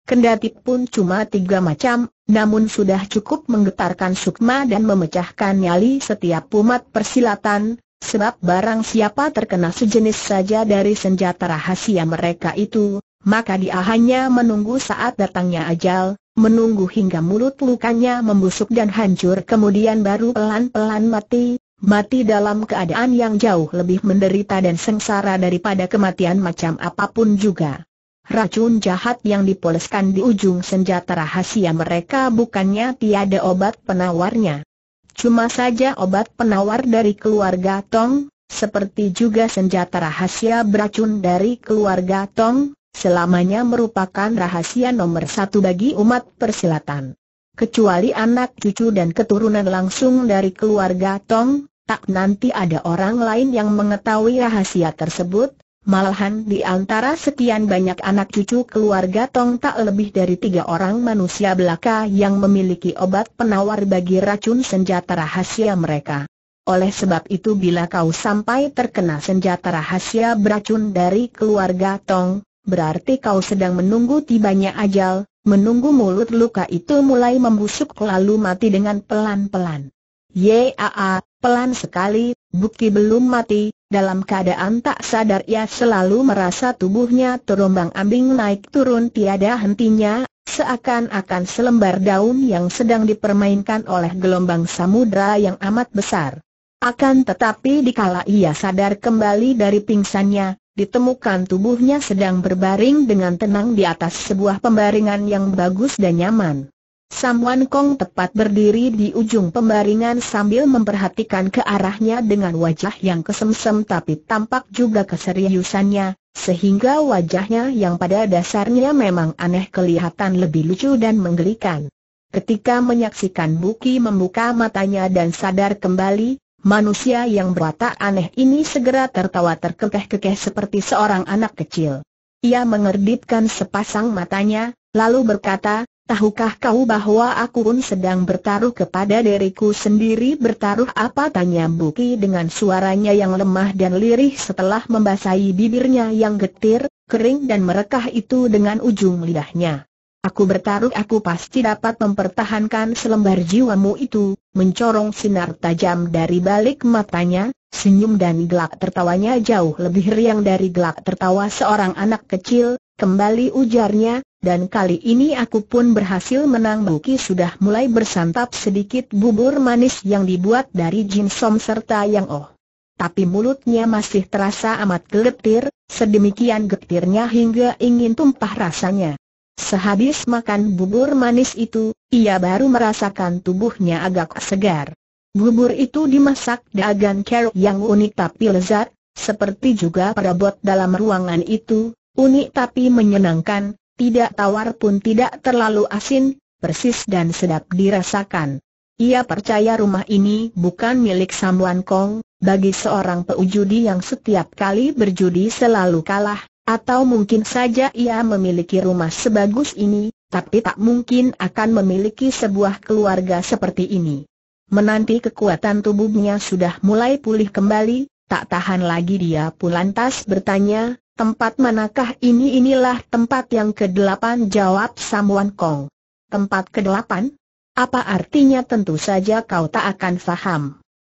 Kendati pun cuma tiga macam, namun sudah cukup menggetarkan sukma dan memecahkan nyali setiap umat persilatan, sebab barang siapa terkena sejenis saja dari senjata rahasia mereka itu, maka dia hanya menunggu saat datangnya ajal, menunggu hingga mulut lukanya membusuk dan hancur kemudian baru pelan-pelan mati, Mati dalam keadaan yang jauh lebih menderita dan sengsara daripada kematian macam apapun juga. Racun jahat yang dipoleskan di ujung senjata rahasia mereka bukannya tiada obat penawarnya. Cuma saja obat penawar dari keluarga Tong, seperti juga senjata rahasia beracun dari keluarga Tong, selamanya merupakan rahasia nomor satu bagi umat persilatan kecuali anak cucu dan keturunan langsung dari keluarga Tong, tak nanti ada orang lain yang mengetahui rahasia tersebut, malahan di antara sekian banyak anak cucu keluarga Tong tak lebih dari tiga orang manusia belaka yang memiliki obat penawar bagi racun senjata rahasia mereka. Oleh sebab itu bila kau sampai terkena senjata rahasia beracun dari keluarga Tong, berarti kau sedang menunggu tibanya ajal, Menunggu mulut luka itu mulai membusuk lalu mati dengan pelan-pelan. Yaa, pelan sekali, Bukti belum mati, dalam keadaan tak sadar ia selalu merasa tubuhnya terombang ambing naik turun tiada hentinya, seakan-akan selembar daun yang sedang dipermainkan oleh gelombang samudra yang amat besar. Akan tetapi dikala ia sadar kembali dari pingsannya, ditemukan tubuhnya sedang berbaring dengan tenang di atas sebuah pembaringan yang bagus dan nyaman. Sam Wan Kong tepat berdiri di ujung pembaringan sambil memperhatikan ke arahnya dengan wajah yang kesemsem tapi tampak juga keseriusannya, sehingga wajahnya yang pada dasarnya memang aneh kelihatan lebih lucu dan menggelikan. Ketika menyaksikan Buki membuka matanya dan sadar kembali, Manusia yang berwatak aneh ini segera tertawa terkekeh-kekeh seperti seorang anak kecil. Ia mengerditkan sepasang matanya, lalu berkata, Tahukah kau bahwa aku pun sedang bertaruh kepada diriku sendiri bertaruh apa tanya Buki dengan suaranya yang lemah dan lirih setelah membasahi bibirnya yang getir, kering dan merekah itu dengan ujung lidahnya. Aku bertaruh aku pasti dapat mempertahankan selembar jiwamu itu, mencorong sinar tajam dari balik matanya, senyum dan gelak tertawanya jauh lebih riang dari gelak tertawa seorang anak kecil, kembali ujarnya, dan kali ini aku pun berhasil menang Buki sudah mulai bersantap sedikit bubur manis yang dibuat dari jinsom serta yang oh tapi mulutnya masih terasa amat geletir, sedemikian getirnya hingga ingin tumpah rasanya. Sehabis makan bubur manis itu, ia baru merasakan tubuhnya agak segar. Bubur itu dimasak dengan kerok yang unik tapi lezat, seperti juga perabot dalam ruangan itu, unik tapi menyenangkan, tidak tawar pun tidak terlalu asin, persis dan sedap dirasakan. Ia percaya rumah ini bukan milik Samuan Kong, bagi seorang peujudi yang setiap kali berjudi selalu kalah, atau mungkin saja ia memiliki rumah sebagus ini, tapi tak mungkin akan memiliki sebuah keluarga seperti ini. Menanti kekuatan tubuhnya sudah mulai pulih kembali, tak tahan lagi dia pun lantas bertanya, tempat manakah ini inilah tempat yang ke kedelapan jawab Samuan Kong. Tempat ke kedelapan? Apa artinya tentu saja kau tak akan faham.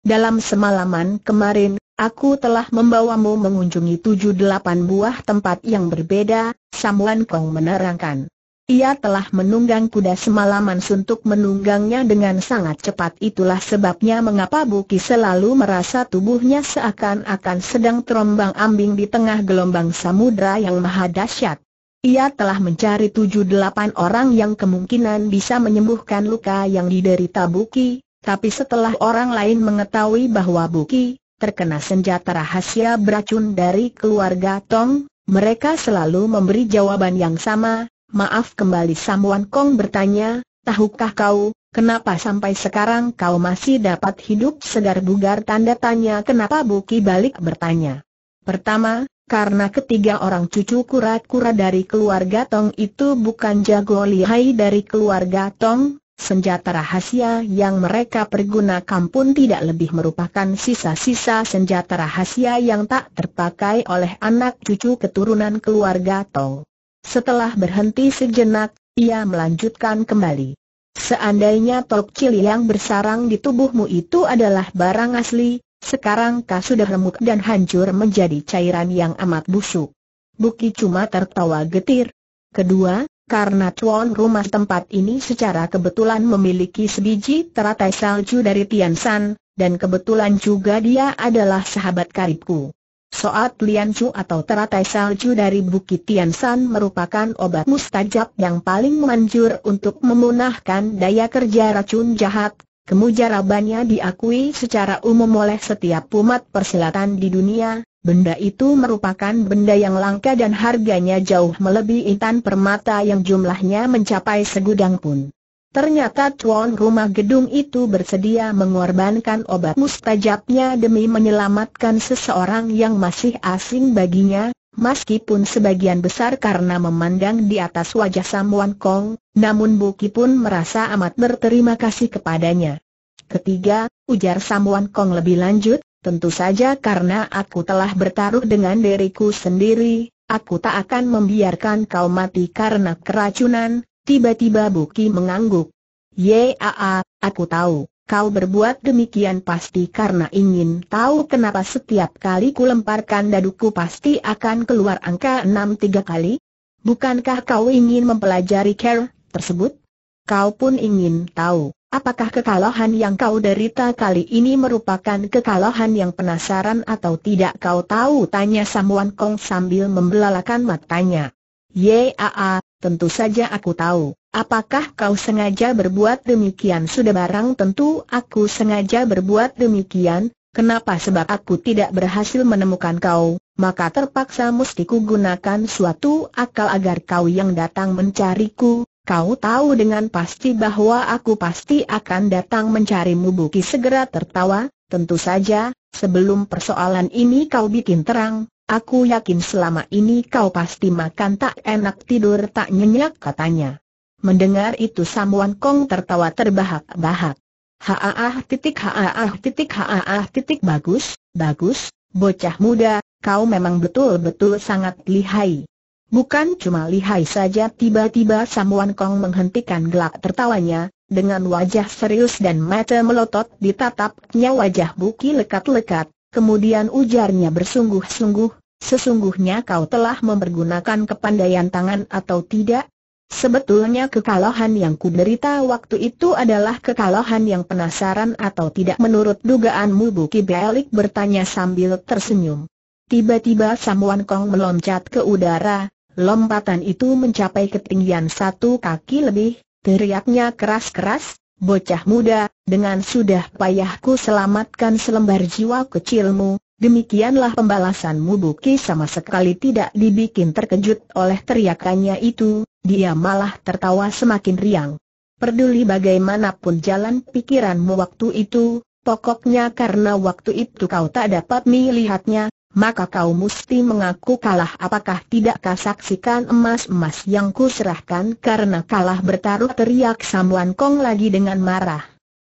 Dalam semalaman kemarin, Aku telah membawamu mengunjungi tujuh delapan buah tempat yang berbeda, Samuan Kong menerangkan. Ia telah menunggang kuda semalaman suntuk menunggangnya dengan sangat cepat itulah sebabnya mengapa Buki selalu merasa tubuhnya seakan-akan sedang terombang ambing di tengah gelombang samudra yang maha dahsyat. Ia telah mencari tujuh delapan orang yang kemungkinan bisa menyembuhkan luka yang diderita Buki, tapi setelah orang lain mengetahui bahwa Buki, terkena senjata rahasia beracun dari keluarga Tong, mereka selalu memberi jawaban yang sama, maaf kembali Samuan Kong bertanya, tahukah kau, kenapa sampai sekarang kau masih dapat hidup segar bugar tanda tanya kenapa Buki balik bertanya. Pertama, karena ketiga orang cucu kura-kura dari keluarga Tong itu bukan jago lihai dari keluarga Tong, senjata rahasia yang mereka pergunakan pun tidak lebih merupakan sisa-sisa senjata rahasia yang tak terpakai oleh anak cucu keturunan keluarga Tong. Setelah berhenti sejenak, ia melanjutkan kembali. Seandainya tok cili yang bersarang di tubuhmu itu adalah barang asli, sekarang kau sudah remuk dan hancur menjadi cairan yang amat busuk. Buki cuma tertawa getir. Kedua, karena tuan rumah tempat ini secara kebetulan memiliki sebiji teratai salju dari Tiansan, dan kebetulan juga dia adalah sahabat karibku. Soat lian chu atau teratai salju dari Bukit Tiansan merupakan obat mustajab yang paling manjur untuk memunahkan daya kerja racun jahat, kemujarabannya diakui secara umum oleh setiap umat persilatan di dunia, Benda itu merupakan benda yang langka dan harganya jauh melebihi intan permata yang jumlahnya mencapai segudang pun. Ternyata tuan rumah gedung itu bersedia mengorbankan obat mustajabnya demi menyelamatkan seseorang yang masih asing baginya, meskipun sebagian besar karena memandang di atas wajah Samuan Kong, namun Buki pun merasa amat berterima kasih kepadanya. Ketiga, ujar Samuan Kong lebih lanjut, Tentu saja karena aku telah bertaruh dengan diriku sendiri, aku tak akan membiarkan kau mati karena keracunan, tiba-tiba Buki mengangguk. Yaa, aku tahu, kau berbuat demikian pasti karena ingin tahu kenapa setiap kali kulemparkan daduku pasti akan keluar angka enam tiga kali? Bukankah kau ingin mempelajari care tersebut? Kau pun ingin tahu Apakah kekalahan yang kau derita kali ini merupakan kekalahan yang penasaran atau tidak kau tahu? Tanya Samuan Kong sambil membelalakan matanya. Yaa, tentu saja aku tahu. Apakah kau sengaja berbuat demikian? Sudah barang tentu aku sengaja berbuat demikian. Kenapa sebab aku tidak berhasil menemukan kau, maka terpaksa mustiku gunakan suatu akal agar kau yang datang mencariku, Kau tahu dengan pasti bahwa aku pasti akan datang mencarimu Buki segera tertawa, tentu saja, sebelum persoalan ini kau bikin terang, aku yakin selama ini kau pasti makan tak enak tidur tak nyenyak katanya. Mendengar itu Samuan Kong tertawa terbahak-bahak. Haah titik haah titik haah titik bagus, bagus, bocah muda, kau memang betul-betul sangat lihai. Bukan cuma lihai saja tiba-tiba Samuan Kong menghentikan gelak tertawanya, dengan wajah serius dan mata melotot ditatapnya wajah Buki lekat-lekat, kemudian ujarnya bersungguh-sungguh, sesungguhnya kau telah mempergunakan kepandaian tangan atau tidak? Sebetulnya kekalahan yang kuderita waktu itu adalah kekalahan yang penasaran atau tidak menurut dugaanmu Buki Belik bertanya sambil tersenyum. Tiba-tiba Samuan Kong meloncat ke udara, Lompatan itu mencapai ketinggian satu kaki lebih, teriaknya keras-keras, bocah muda, dengan sudah payahku selamatkan selembar jiwa kecilmu, demikianlah pembalasanmu Buki sama sekali tidak dibikin terkejut oleh teriakannya itu, dia malah tertawa semakin riang. Perduli bagaimanapun jalan pikiranmu waktu itu, pokoknya karena waktu itu kau tak dapat melihatnya, maka kau mesti mengaku kalah apakah tidakkah saksikan emas-emas yang kuserahkan karena kalah bertaruh teriak Samuan Kong lagi dengan marah.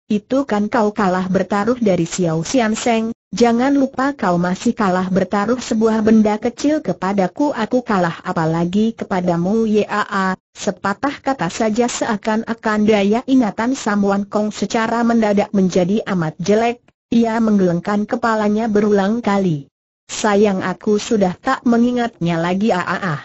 Itu kan kau kalah bertaruh dari Xiao Xian Seng, jangan lupa kau masih kalah bertaruh sebuah benda kecil kepadaku aku kalah apalagi kepadamu Yaa, sepatah kata saja seakan-akan daya ingatan Samuan Kong secara mendadak menjadi amat jelek, ia menggelengkan kepalanya berulang kali. Sayang aku sudah tak mengingatnya lagi ah, ah, ah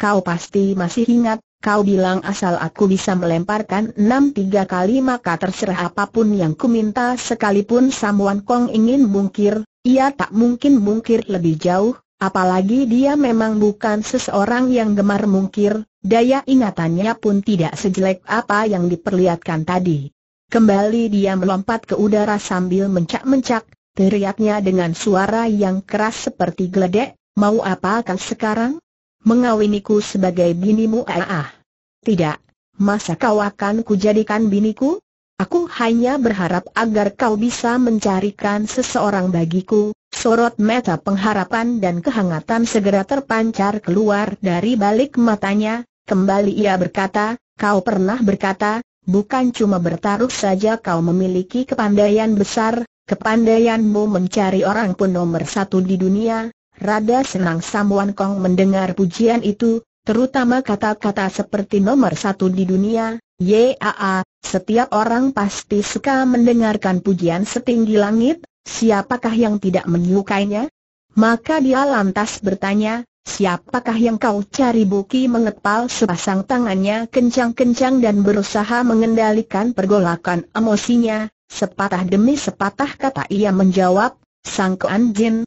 Kau pasti masih ingat, kau bilang asal aku bisa melemparkan enam tiga kali maka terserah apapun yang kuminta sekalipun Samuan Kong ingin mungkir, ia tak mungkin mungkir lebih jauh, apalagi dia memang bukan seseorang yang gemar mungkir, daya ingatannya pun tidak sejelek apa yang diperlihatkan tadi. Kembali dia melompat ke udara sambil mencak-mencak, teriaknya dengan suara yang keras seperti geledek, mau apa kan sekarang? Mengawiniku sebagai binimu ah, ah ah. Tidak, masa kau akan kujadikan biniku? Aku hanya berharap agar kau bisa mencarikan seseorang bagiku, sorot mata pengharapan dan kehangatan segera terpancar keluar dari balik matanya, kembali ia berkata, kau pernah berkata, Bukan cuma bertaruh saja kau memiliki kepandaian besar, Kepandaianmu mencari orang pun nomor satu di dunia, rada senang Samuan Kong mendengar pujian itu, terutama kata-kata seperti nomor satu di dunia, YAA, setiap orang pasti suka mendengarkan pujian setinggi langit, siapakah yang tidak menyukainya? Maka dia lantas bertanya, siapakah yang kau cari Buki mengepal sepasang tangannya kencang-kencang dan berusaha mengendalikan pergolakan emosinya, Sepatah demi sepatah kata ia menjawab, Kuan Jin,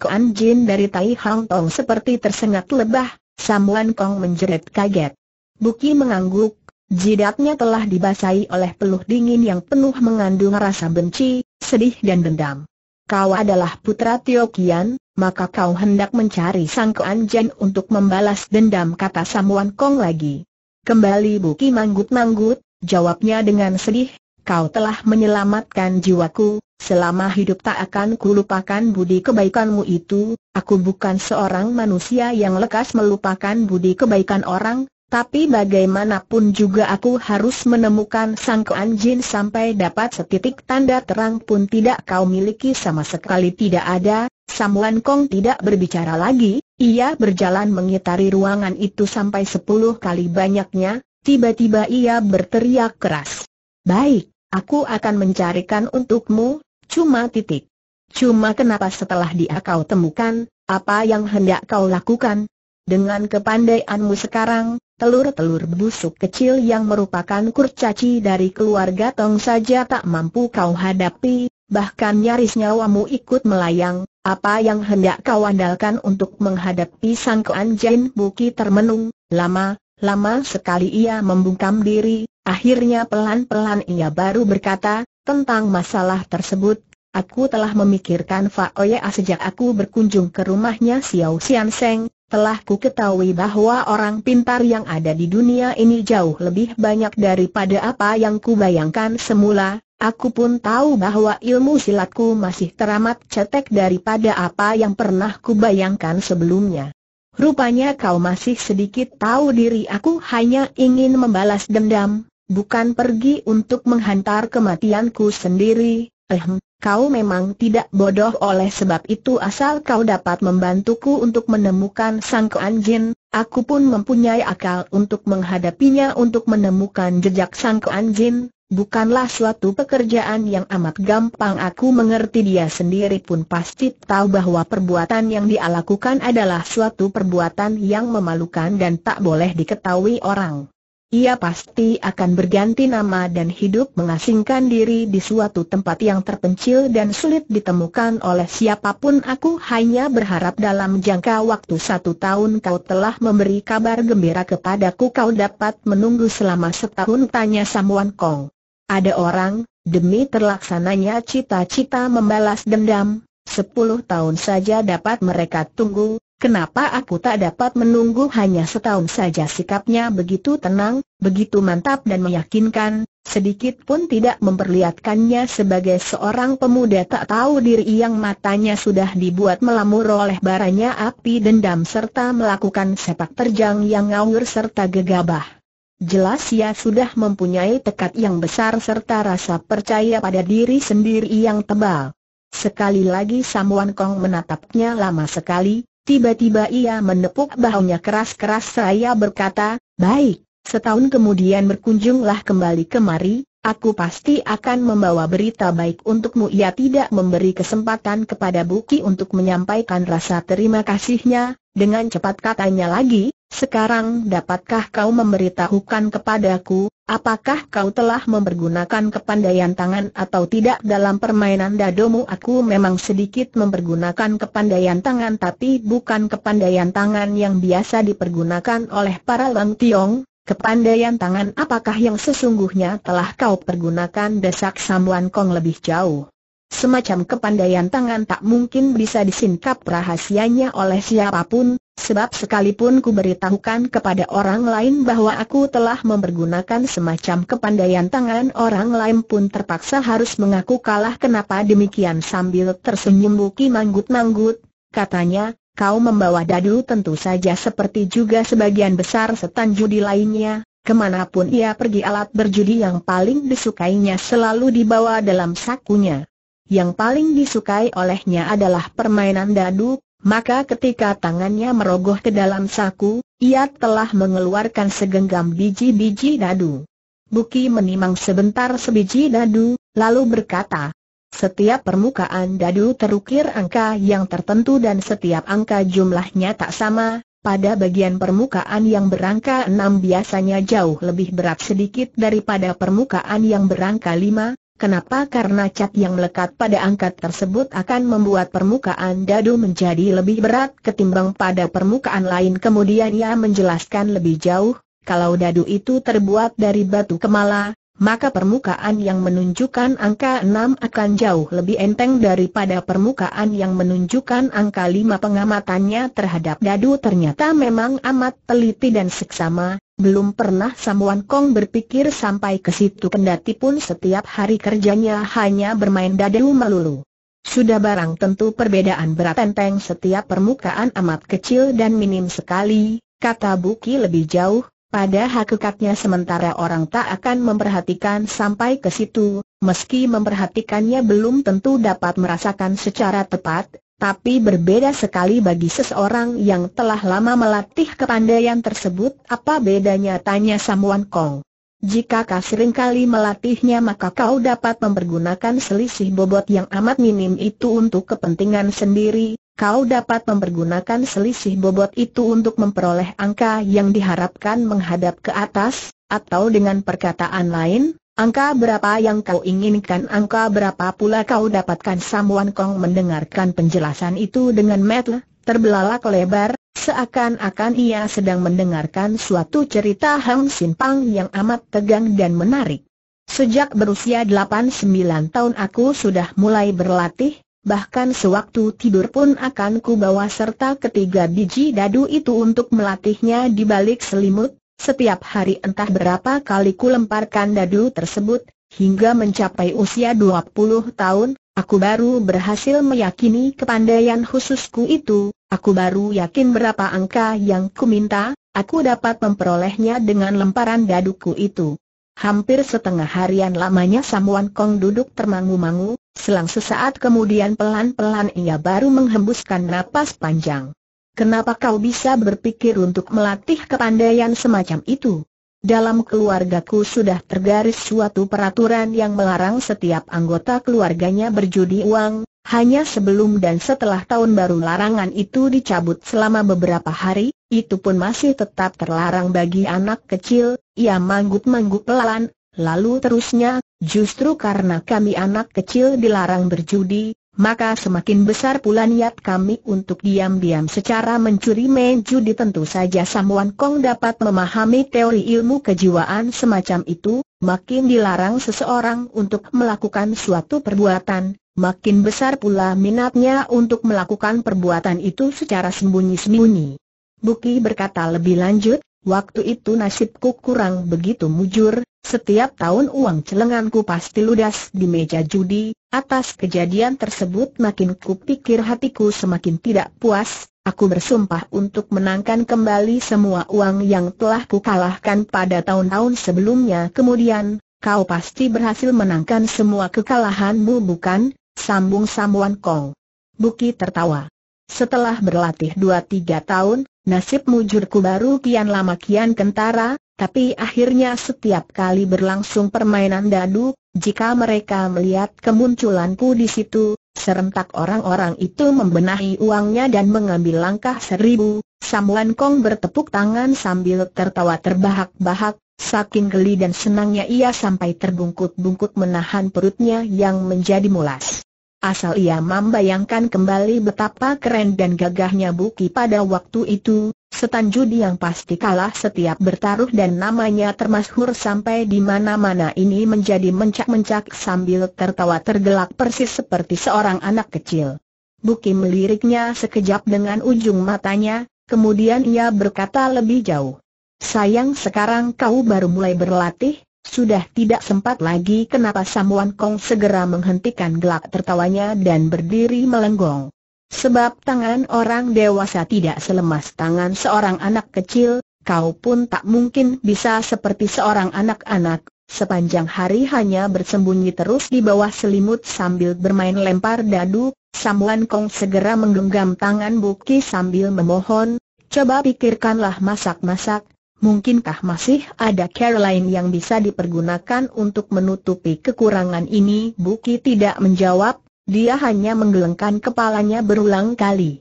Kuan Jin dari Tai Hang Tong seperti tersengat lebah, Samuan Kong menjerit kaget. Buki mengangguk, jidatnya telah dibasahi oleh peluh dingin yang penuh mengandung rasa benci, sedih dan dendam. Kau adalah putra Tio Kian, maka kau hendak mencari Kuan Jin untuk membalas dendam kata Samuan Kong lagi. Kembali Buki manggut-manggut, jawabnya dengan sedih, kau telah menyelamatkan jiwaku, selama hidup tak akan kulupakan budi kebaikanmu itu, aku bukan seorang manusia yang lekas melupakan budi kebaikan orang, tapi bagaimanapun juga aku harus menemukan sang jin sampai dapat setitik tanda terang pun tidak kau miliki sama sekali tidak ada, Samuan Kong tidak berbicara lagi, ia berjalan mengitari ruangan itu sampai sepuluh kali banyaknya, tiba-tiba ia berteriak keras. Baik, Aku akan mencarikan untukmu, cuma titik. Cuma kenapa setelah dia kau temukan, apa yang hendak kau lakukan? Dengan kepandaianmu sekarang, telur-telur busuk kecil yang merupakan kurcaci dari keluarga Tong saja tak mampu kau hadapi, bahkan nyaris nyawamu ikut melayang, apa yang hendak kau andalkan untuk menghadapi sang Kuan Jin Buki termenung, lama, lama sekali ia membungkam diri, Akhirnya pelan-pelan ia baru berkata, tentang masalah tersebut, aku telah memikirkan Faoye sejak aku berkunjung ke rumahnya Xiao Xian Seng, telah ku ketahui bahwa orang pintar yang ada di dunia ini jauh lebih banyak daripada apa yang ku bayangkan semula, aku pun tahu bahwa ilmu silatku masih teramat cetek daripada apa yang pernah ku bayangkan sebelumnya. Rupanya kau masih sedikit tahu diri aku hanya ingin membalas dendam, bukan pergi untuk menghantar kematianku sendiri, ehm, kau memang tidak bodoh oleh sebab itu asal kau dapat membantuku untuk menemukan Sang keanjin, aku pun mempunyai akal untuk menghadapinya untuk menemukan jejak Sang keanjin. bukanlah suatu pekerjaan yang amat gampang aku mengerti dia sendiri pun pasti tahu bahwa perbuatan yang dia lakukan adalah suatu perbuatan yang memalukan dan tak boleh diketahui orang ia pasti akan berganti nama dan hidup mengasingkan diri di suatu tempat yang terpencil dan sulit ditemukan oleh siapapun Aku hanya berharap dalam jangka waktu satu tahun kau telah memberi kabar gembira kepadaku Kau dapat menunggu selama setahun tanya Samuan Kong Ada orang, demi terlaksananya cita-cita membalas dendam Sepuluh tahun saja dapat mereka tunggu, Kenapa aku tak dapat menunggu hanya setahun saja sikapnya begitu tenang, begitu mantap dan meyakinkan, sedikit pun tidak memperlihatkannya sebagai seorang pemuda tak tahu diri yang matanya sudah dibuat melamur oleh baranya api dendam serta melakukan sepak terjang yang ngawur serta gegabah. Jelas ia sudah mempunyai tekad yang besar serta rasa percaya pada diri sendiri yang tebal. Sekali lagi Samuan Kong menatapnya lama sekali, Tiba-tiba ia menepuk bahunya keras-keras saya berkata, baik, setahun kemudian berkunjunglah kembali kemari, aku pasti akan membawa berita baik untukmu. Ia tidak memberi kesempatan kepada Buki untuk menyampaikan rasa terima kasihnya, dengan cepat katanya lagi, sekarang dapatkah kau memberitahukan kepadaku, apakah kau telah mempergunakan kepandaian tangan atau tidak dalam permainan dadomu? Aku memang sedikit mempergunakan kepandaian tangan tapi bukan kepandaian tangan yang biasa dipergunakan oleh para Lang Tiong. Kepandaian tangan apakah yang sesungguhnya telah kau pergunakan desak Samuan Kong lebih jauh? Semacam kepandaian tangan tak mungkin bisa disingkap rahasianya oleh siapapun, sebab sekalipun ku beritahukan kepada orang lain bahwa aku telah mempergunakan semacam kepandaian tangan orang lain pun terpaksa harus mengaku kalah kenapa demikian sambil tersenyum Buki manggut-manggut, katanya, kau membawa dadu tentu saja seperti juga sebagian besar setan judi lainnya, Kemanapun ia pergi alat berjudi yang paling disukainya selalu dibawa dalam sakunya. Yang paling disukai olehnya adalah permainan dadu, maka ketika tangannya merogoh ke dalam saku, ia telah mengeluarkan segenggam biji-biji dadu. Buki menimang sebentar sebiji dadu, lalu berkata, setiap permukaan dadu terukir angka yang tertentu dan setiap angka jumlahnya tak sama, pada bagian permukaan yang berangka 6 biasanya jauh lebih berat sedikit daripada permukaan yang berangka 5, Kenapa? Karena cat yang melekat pada angkat tersebut akan membuat permukaan dadu menjadi lebih berat ketimbang pada permukaan lain. Kemudian ia menjelaskan lebih jauh, kalau dadu itu terbuat dari batu kemala, maka permukaan yang menunjukkan angka 6 akan jauh lebih enteng daripada permukaan yang menunjukkan angka 5 pengamatannya terhadap dadu ternyata memang amat teliti dan seksama, belum pernah Samuan Kong berpikir sampai ke situ kendati pun setiap hari kerjanya hanya bermain dadu melulu. Sudah barang tentu perbedaan berat enteng setiap permukaan amat kecil dan minim sekali, kata Buki lebih jauh, pada hakikatnya sementara orang tak akan memperhatikan sampai ke situ, meski memperhatikannya belum tentu dapat merasakan secara tepat, tapi berbeda sekali bagi seseorang yang telah lama melatih kepandaian tersebut, apa bedanya tanya Samuan Kong. Jika kau seringkali melatihnya maka kau dapat mempergunakan selisih bobot yang amat minim itu untuk kepentingan sendiri, kau dapat mempergunakan selisih bobot itu untuk memperoleh angka yang diharapkan menghadap ke atas, atau dengan perkataan lain, Angka berapa yang kau inginkan angka berapa pula kau dapatkan Samuan Kong mendengarkan penjelasan itu dengan metel, terbelalak lebar, seakan-akan ia sedang mendengarkan suatu cerita Hang Simpang yang amat tegang dan menarik. Sejak berusia 8-9 tahun aku sudah mulai berlatih, bahkan sewaktu tidur pun akan ku bawa serta ketiga biji dadu itu untuk melatihnya di balik selimut, setiap hari entah berapa kali ku lemparkan dadu tersebut, hingga mencapai usia 20 tahun, aku baru berhasil meyakini kepandaian khususku itu, aku baru yakin berapa angka yang ku minta, aku dapat memperolehnya dengan lemparan daduku itu. Hampir setengah harian lamanya Samuan Kong duduk termangu-mangu, selang sesaat kemudian pelan-pelan ia baru menghembuskan napas panjang. Kenapa kau bisa berpikir untuk melatih kepandaian semacam itu? Dalam keluargaku sudah tergaris suatu peraturan yang melarang setiap anggota keluarganya berjudi uang, hanya sebelum dan setelah tahun baru larangan itu dicabut selama beberapa hari, itu pun masih tetap terlarang bagi anak kecil, ia manggut-manggut pelan, lalu terusnya, justru karena kami anak kecil dilarang berjudi, maka semakin besar pula niat kami untuk diam-diam secara mencuri judi tentu saja Sam Wan Kong dapat memahami teori ilmu kejiwaan semacam itu, makin dilarang seseorang untuk melakukan suatu perbuatan, makin besar pula minatnya untuk melakukan perbuatan itu secara sembunyi-sembunyi. Buki berkata lebih lanjut, waktu itu nasibku kurang begitu mujur, setiap tahun uang celenganku pasti ludas di meja judi, atas kejadian tersebut makin kupikir hatiku semakin tidak puas, aku bersumpah untuk menangkan kembali semua uang yang telah kukalahkan pada tahun-tahun sebelumnya. Kemudian, kau pasti berhasil menangkan semua kekalahanmu bukan? Sambung Samuan Kong. Buki tertawa. Setelah berlatih dua tiga tahun, nasib mujurku baru kian lama kian kentara, tapi akhirnya setiap kali berlangsung permainan dadu, jika mereka melihat kemunculanku di situ, serentak orang-orang itu membenahi uangnya dan mengambil langkah seribu. Samuan Kong bertepuk tangan sambil tertawa terbahak-bahak, saking geli dan senangnya ia sampai terbungkut-bungkut menahan perutnya yang menjadi mulas. Asal ia membayangkan kembali betapa keren dan gagahnya Buki pada waktu itu, Setan judi yang pasti kalah setiap bertaruh dan namanya termasuk sampai di mana-mana ini menjadi mencak-mencak sambil tertawa tergelak persis seperti seorang anak kecil. Buki meliriknya sekejap dengan ujung matanya, kemudian ia berkata lebih jauh. Sayang sekarang kau baru mulai berlatih, sudah tidak sempat lagi kenapa Samuan Kong segera menghentikan gelak tertawanya dan berdiri melenggong. Sebab tangan orang dewasa tidak selemas tangan seorang anak kecil, kau pun tak mungkin bisa seperti seorang anak-anak, sepanjang hari hanya bersembunyi terus di bawah selimut sambil bermain lempar dadu, Samuan Kong segera menggenggam tangan Buki sambil memohon, coba pikirkanlah masak-masak, mungkinkah masih ada Caroline yang bisa dipergunakan untuk menutupi kekurangan ini? Buki tidak menjawab, dia hanya menggelengkan kepalanya berulang kali.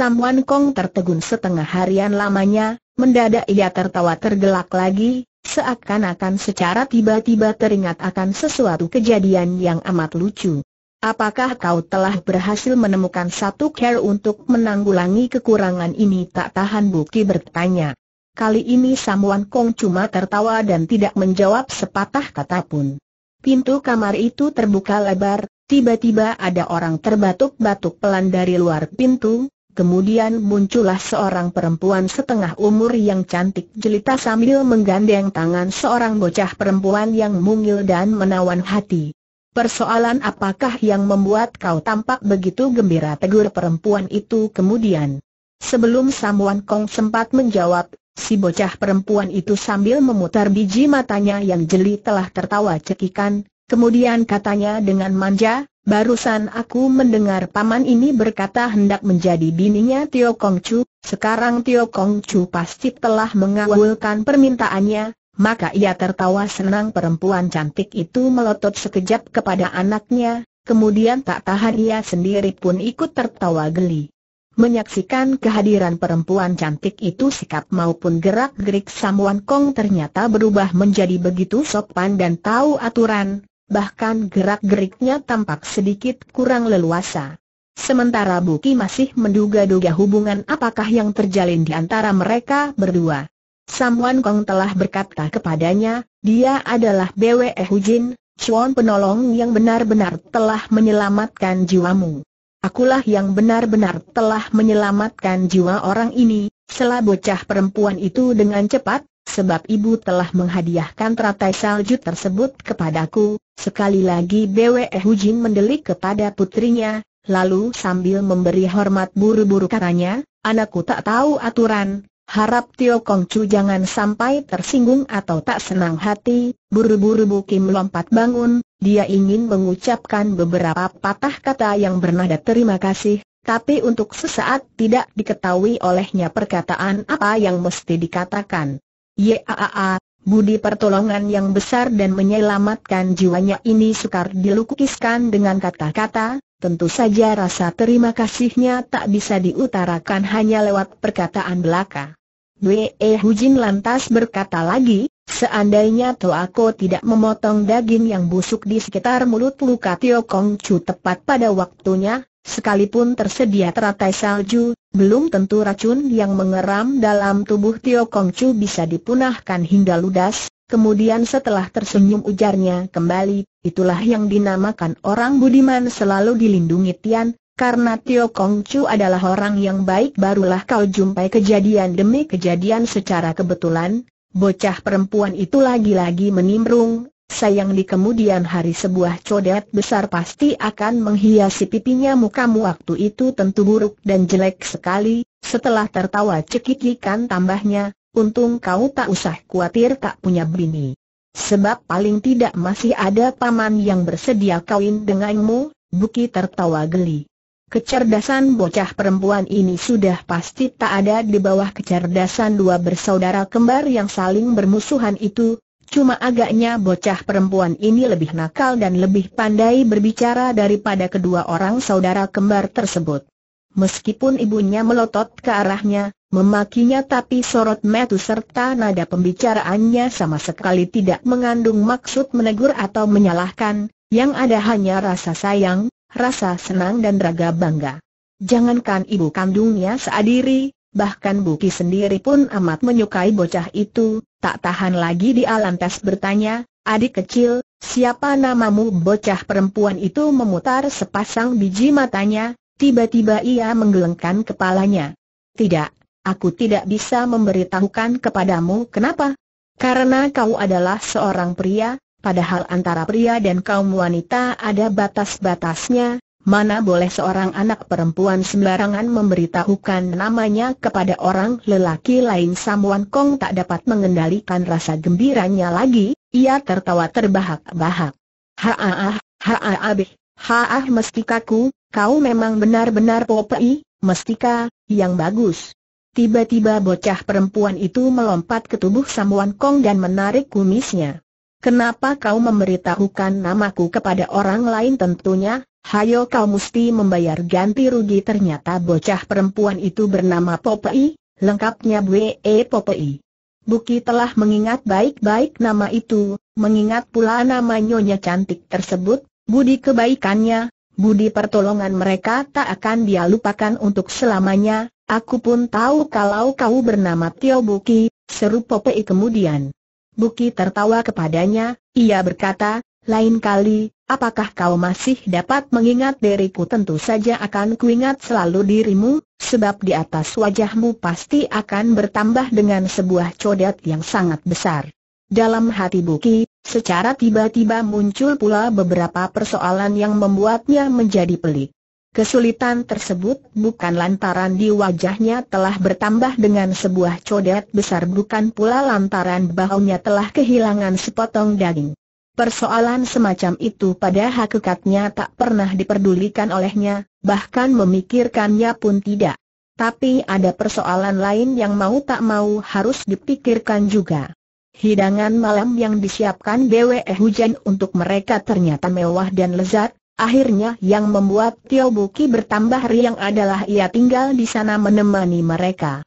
Wan Kong tertegun setengah harian lamanya, mendadak ia tertawa tergelak lagi, seakan-akan secara tiba-tiba teringat akan sesuatu kejadian yang amat lucu. Apakah kau telah berhasil menemukan satu care untuk menanggulangi kekurangan ini tak tahan Buki bertanya. Kali ini Wan Kong cuma tertawa dan tidak menjawab sepatah kata pun. Pintu kamar itu terbuka lebar, Tiba-tiba ada orang terbatuk-batuk pelan dari luar pintu, kemudian muncullah seorang perempuan setengah umur yang cantik jelita sambil menggandeng tangan seorang bocah perempuan yang mungil dan menawan hati. Persoalan apakah yang membuat kau tampak begitu gembira tegur perempuan itu kemudian. Sebelum Samuan Kong sempat menjawab, Si bocah perempuan itu sambil memutar biji matanya yang jeli telah tertawa cekikan, Kemudian katanya dengan manja, barusan aku mendengar paman ini berkata hendak menjadi bininya Tio Kong Chu, sekarang Tio Kong Chu pasti telah mengawulkan permintaannya, maka ia tertawa senang perempuan cantik itu melotot sekejap kepada anaknya, kemudian tak tahan ia sendiri pun ikut tertawa geli. Menyaksikan kehadiran perempuan cantik itu sikap maupun gerak-gerik Samuan Kong ternyata berubah menjadi begitu sopan dan tahu aturan, bahkan gerak-geriknya tampak sedikit kurang leluasa. Sementara Buki masih menduga-duga hubungan apakah yang terjalin di antara mereka berdua. Samuan Kong telah berkata kepadanya, dia adalah Bwe Hujin, Chuan penolong yang benar-benar telah menyelamatkan jiwamu. Akulah yang benar-benar telah menyelamatkan jiwa orang ini, selah bocah perempuan itu dengan cepat, sebab ibu telah menghadiahkan teratai salju tersebut kepadaku. Sekali lagi Bwe Jin mendelik kepada putrinya, lalu sambil memberi hormat buru-buru katanya, anakku tak tahu aturan, harap Tio Kong Chu jangan sampai tersinggung atau tak senang hati. Buru-buru Bu Kim lompat bangun, dia ingin mengucapkan beberapa patah kata yang bernada terima kasih, tapi untuk sesaat tidak diketahui olehnya perkataan apa yang mesti dikatakan. Yaa, budi pertolongan yang besar dan menyelamatkan jiwanya ini sukar dilukiskan dengan kata-kata, tentu saja rasa terima kasihnya tak bisa diutarakan hanya lewat perkataan belaka. Wee Hujin lantas berkata lagi, seandainya Toako tidak memotong daging yang busuk di sekitar mulut luka Tio Kong Chu tepat pada waktunya, Sekalipun tersedia teratai salju, belum tentu racun yang mengeram dalam tubuh Tio Kong Chu bisa dipunahkan hingga ludas, kemudian setelah tersenyum ujarnya kembali, itulah yang dinamakan orang budiman selalu dilindungi Tian, karena Tio Kong Chu adalah orang yang baik barulah kau jumpai kejadian demi kejadian secara kebetulan, bocah perempuan itu lagi-lagi menimbrung, Sayang di kemudian hari sebuah codet besar pasti akan menghiasi pipinya mukamu waktu itu tentu buruk dan jelek sekali, setelah tertawa cekikikan tambahnya, untung kau tak usah khawatir tak punya bini. Sebab paling tidak masih ada paman yang bersedia kawin denganmu, Buki tertawa geli. Kecerdasan bocah perempuan ini sudah pasti tak ada di bawah kecerdasan dua bersaudara kembar yang saling bermusuhan itu, Cuma agaknya bocah perempuan ini lebih nakal dan lebih pandai berbicara daripada kedua orang saudara kembar tersebut. Meskipun ibunya melotot ke arahnya, memakinya tapi sorot metu serta nada pembicaraannya sama sekali tidak mengandung maksud menegur atau menyalahkan, yang ada hanya rasa sayang, rasa senang dan raga bangga. Jangankan ibu kandungnya seadiri, bahkan Buki sendiri pun amat menyukai bocah itu, tak tahan lagi dia lantas bertanya, adik kecil, siapa namamu bocah perempuan itu memutar sepasang biji matanya, tiba-tiba ia menggelengkan kepalanya. Tidak, aku tidak bisa memberitahukan kepadamu kenapa. Karena kau adalah seorang pria, padahal antara pria dan kaum wanita ada batas-batasnya, Mana boleh seorang anak perempuan sembarangan memberitahukan namanya kepada orang lelaki lain Samuan Kong tak dapat mengendalikan rasa gembiranya lagi, ia tertawa terbahak-bahak. Haaah, ah haah mestikaku, kau memang benar-benar popei, mestika, yang bagus. Tiba-tiba bocah perempuan itu melompat ke tubuh Samuan Kong dan menarik kumisnya. Kenapa kau memberitahukan namaku kepada orang lain tentunya, hayo kau mesti membayar ganti rugi ternyata bocah perempuan itu bernama Popeye, lengkapnya Bwe e Popeye. Buki telah mengingat baik-baik nama itu, mengingat pula nama nyonya cantik tersebut, budi kebaikannya, budi pertolongan mereka tak akan dia lupakan untuk selamanya, aku pun tahu kalau kau bernama Tio Buki, seru Popeye kemudian. Buki tertawa kepadanya, ia berkata, lain kali, Apakah kau masih dapat mengingat diriku tentu saja akan kuingat selalu dirimu, sebab di atas wajahmu pasti akan bertambah dengan sebuah codet yang sangat besar. Dalam hati Buki, secara tiba-tiba muncul pula beberapa persoalan yang membuatnya menjadi pelik. Kesulitan tersebut bukan lantaran di wajahnya telah bertambah dengan sebuah codet besar bukan pula lantaran bahunya telah kehilangan sepotong daging. Persoalan semacam itu pada hakikatnya tak pernah diperdulikan olehnya, bahkan memikirkannya pun tidak. Tapi ada persoalan lain yang mau tak mau harus dipikirkan juga. Hidangan malam yang disiapkan BWE Hujan untuk mereka ternyata mewah dan lezat, akhirnya yang membuat Tio Buki bertambah riang adalah ia tinggal di sana menemani mereka.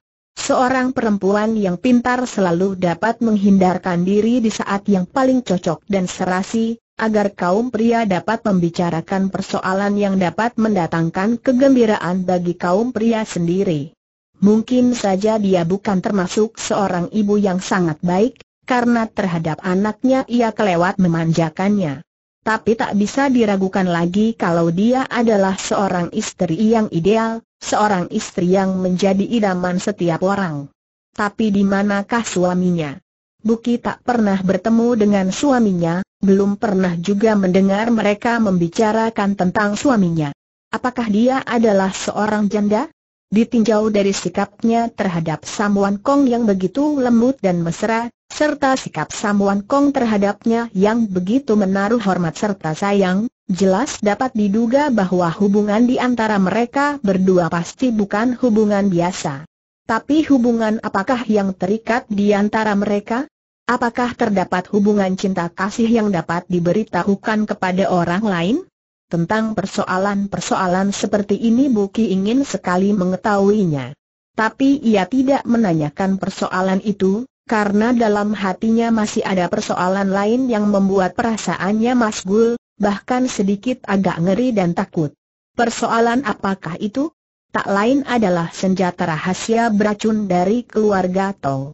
Seorang perempuan yang pintar selalu dapat menghindarkan diri di saat yang paling cocok dan serasi, agar kaum pria dapat membicarakan persoalan yang dapat mendatangkan kegembiraan bagi kaum pria sendiri. Mungkin saja dia bukan termasuk seorang ibu yang sangat baik, karena terhadap anaknya ia kelewat memanjakannya. Tapi tak bisa diragukan lagi kalau dia adalah seorang istri yang ideal, seorang istri yang menjadi idaman setiap orang. Tapi di manakah suaminya? Buki tak pernah bertemu dengan suaminya, belum pernah juga mendengar mereka membicarakan tentang suaminya. Apakah dia adalah seorang janda? Ditinjau dari sikapnya terhadap Samuan Kong yang begitu lembut dan mesra, serta sikap Samuan Kong terhadapnya yang begitu menaruh hormat serta sayang, jelas dapat diduga bahwa hubungan di antara mereka berdua pasti bukan hubungan biasa. Tapi hubungan apakah yang terikat di antara mereka? Apakah terdapat hubungan cinta kasih yang dapat diberitahukan kepada orang lain? Tentang persoalan-persoalan seperti ini Buki ingin sekali mengetahuinya. Tapi ia tidak menanyakan persoalan itu, karena dalam hatinya masih ada persoalan lain yang membuat perasaannya masgul, bahkan sedikit agak ngeri dan takut. Persoalan apakah itu? Tak lain adalah senjata rahasia beracun dari keluarga Tong.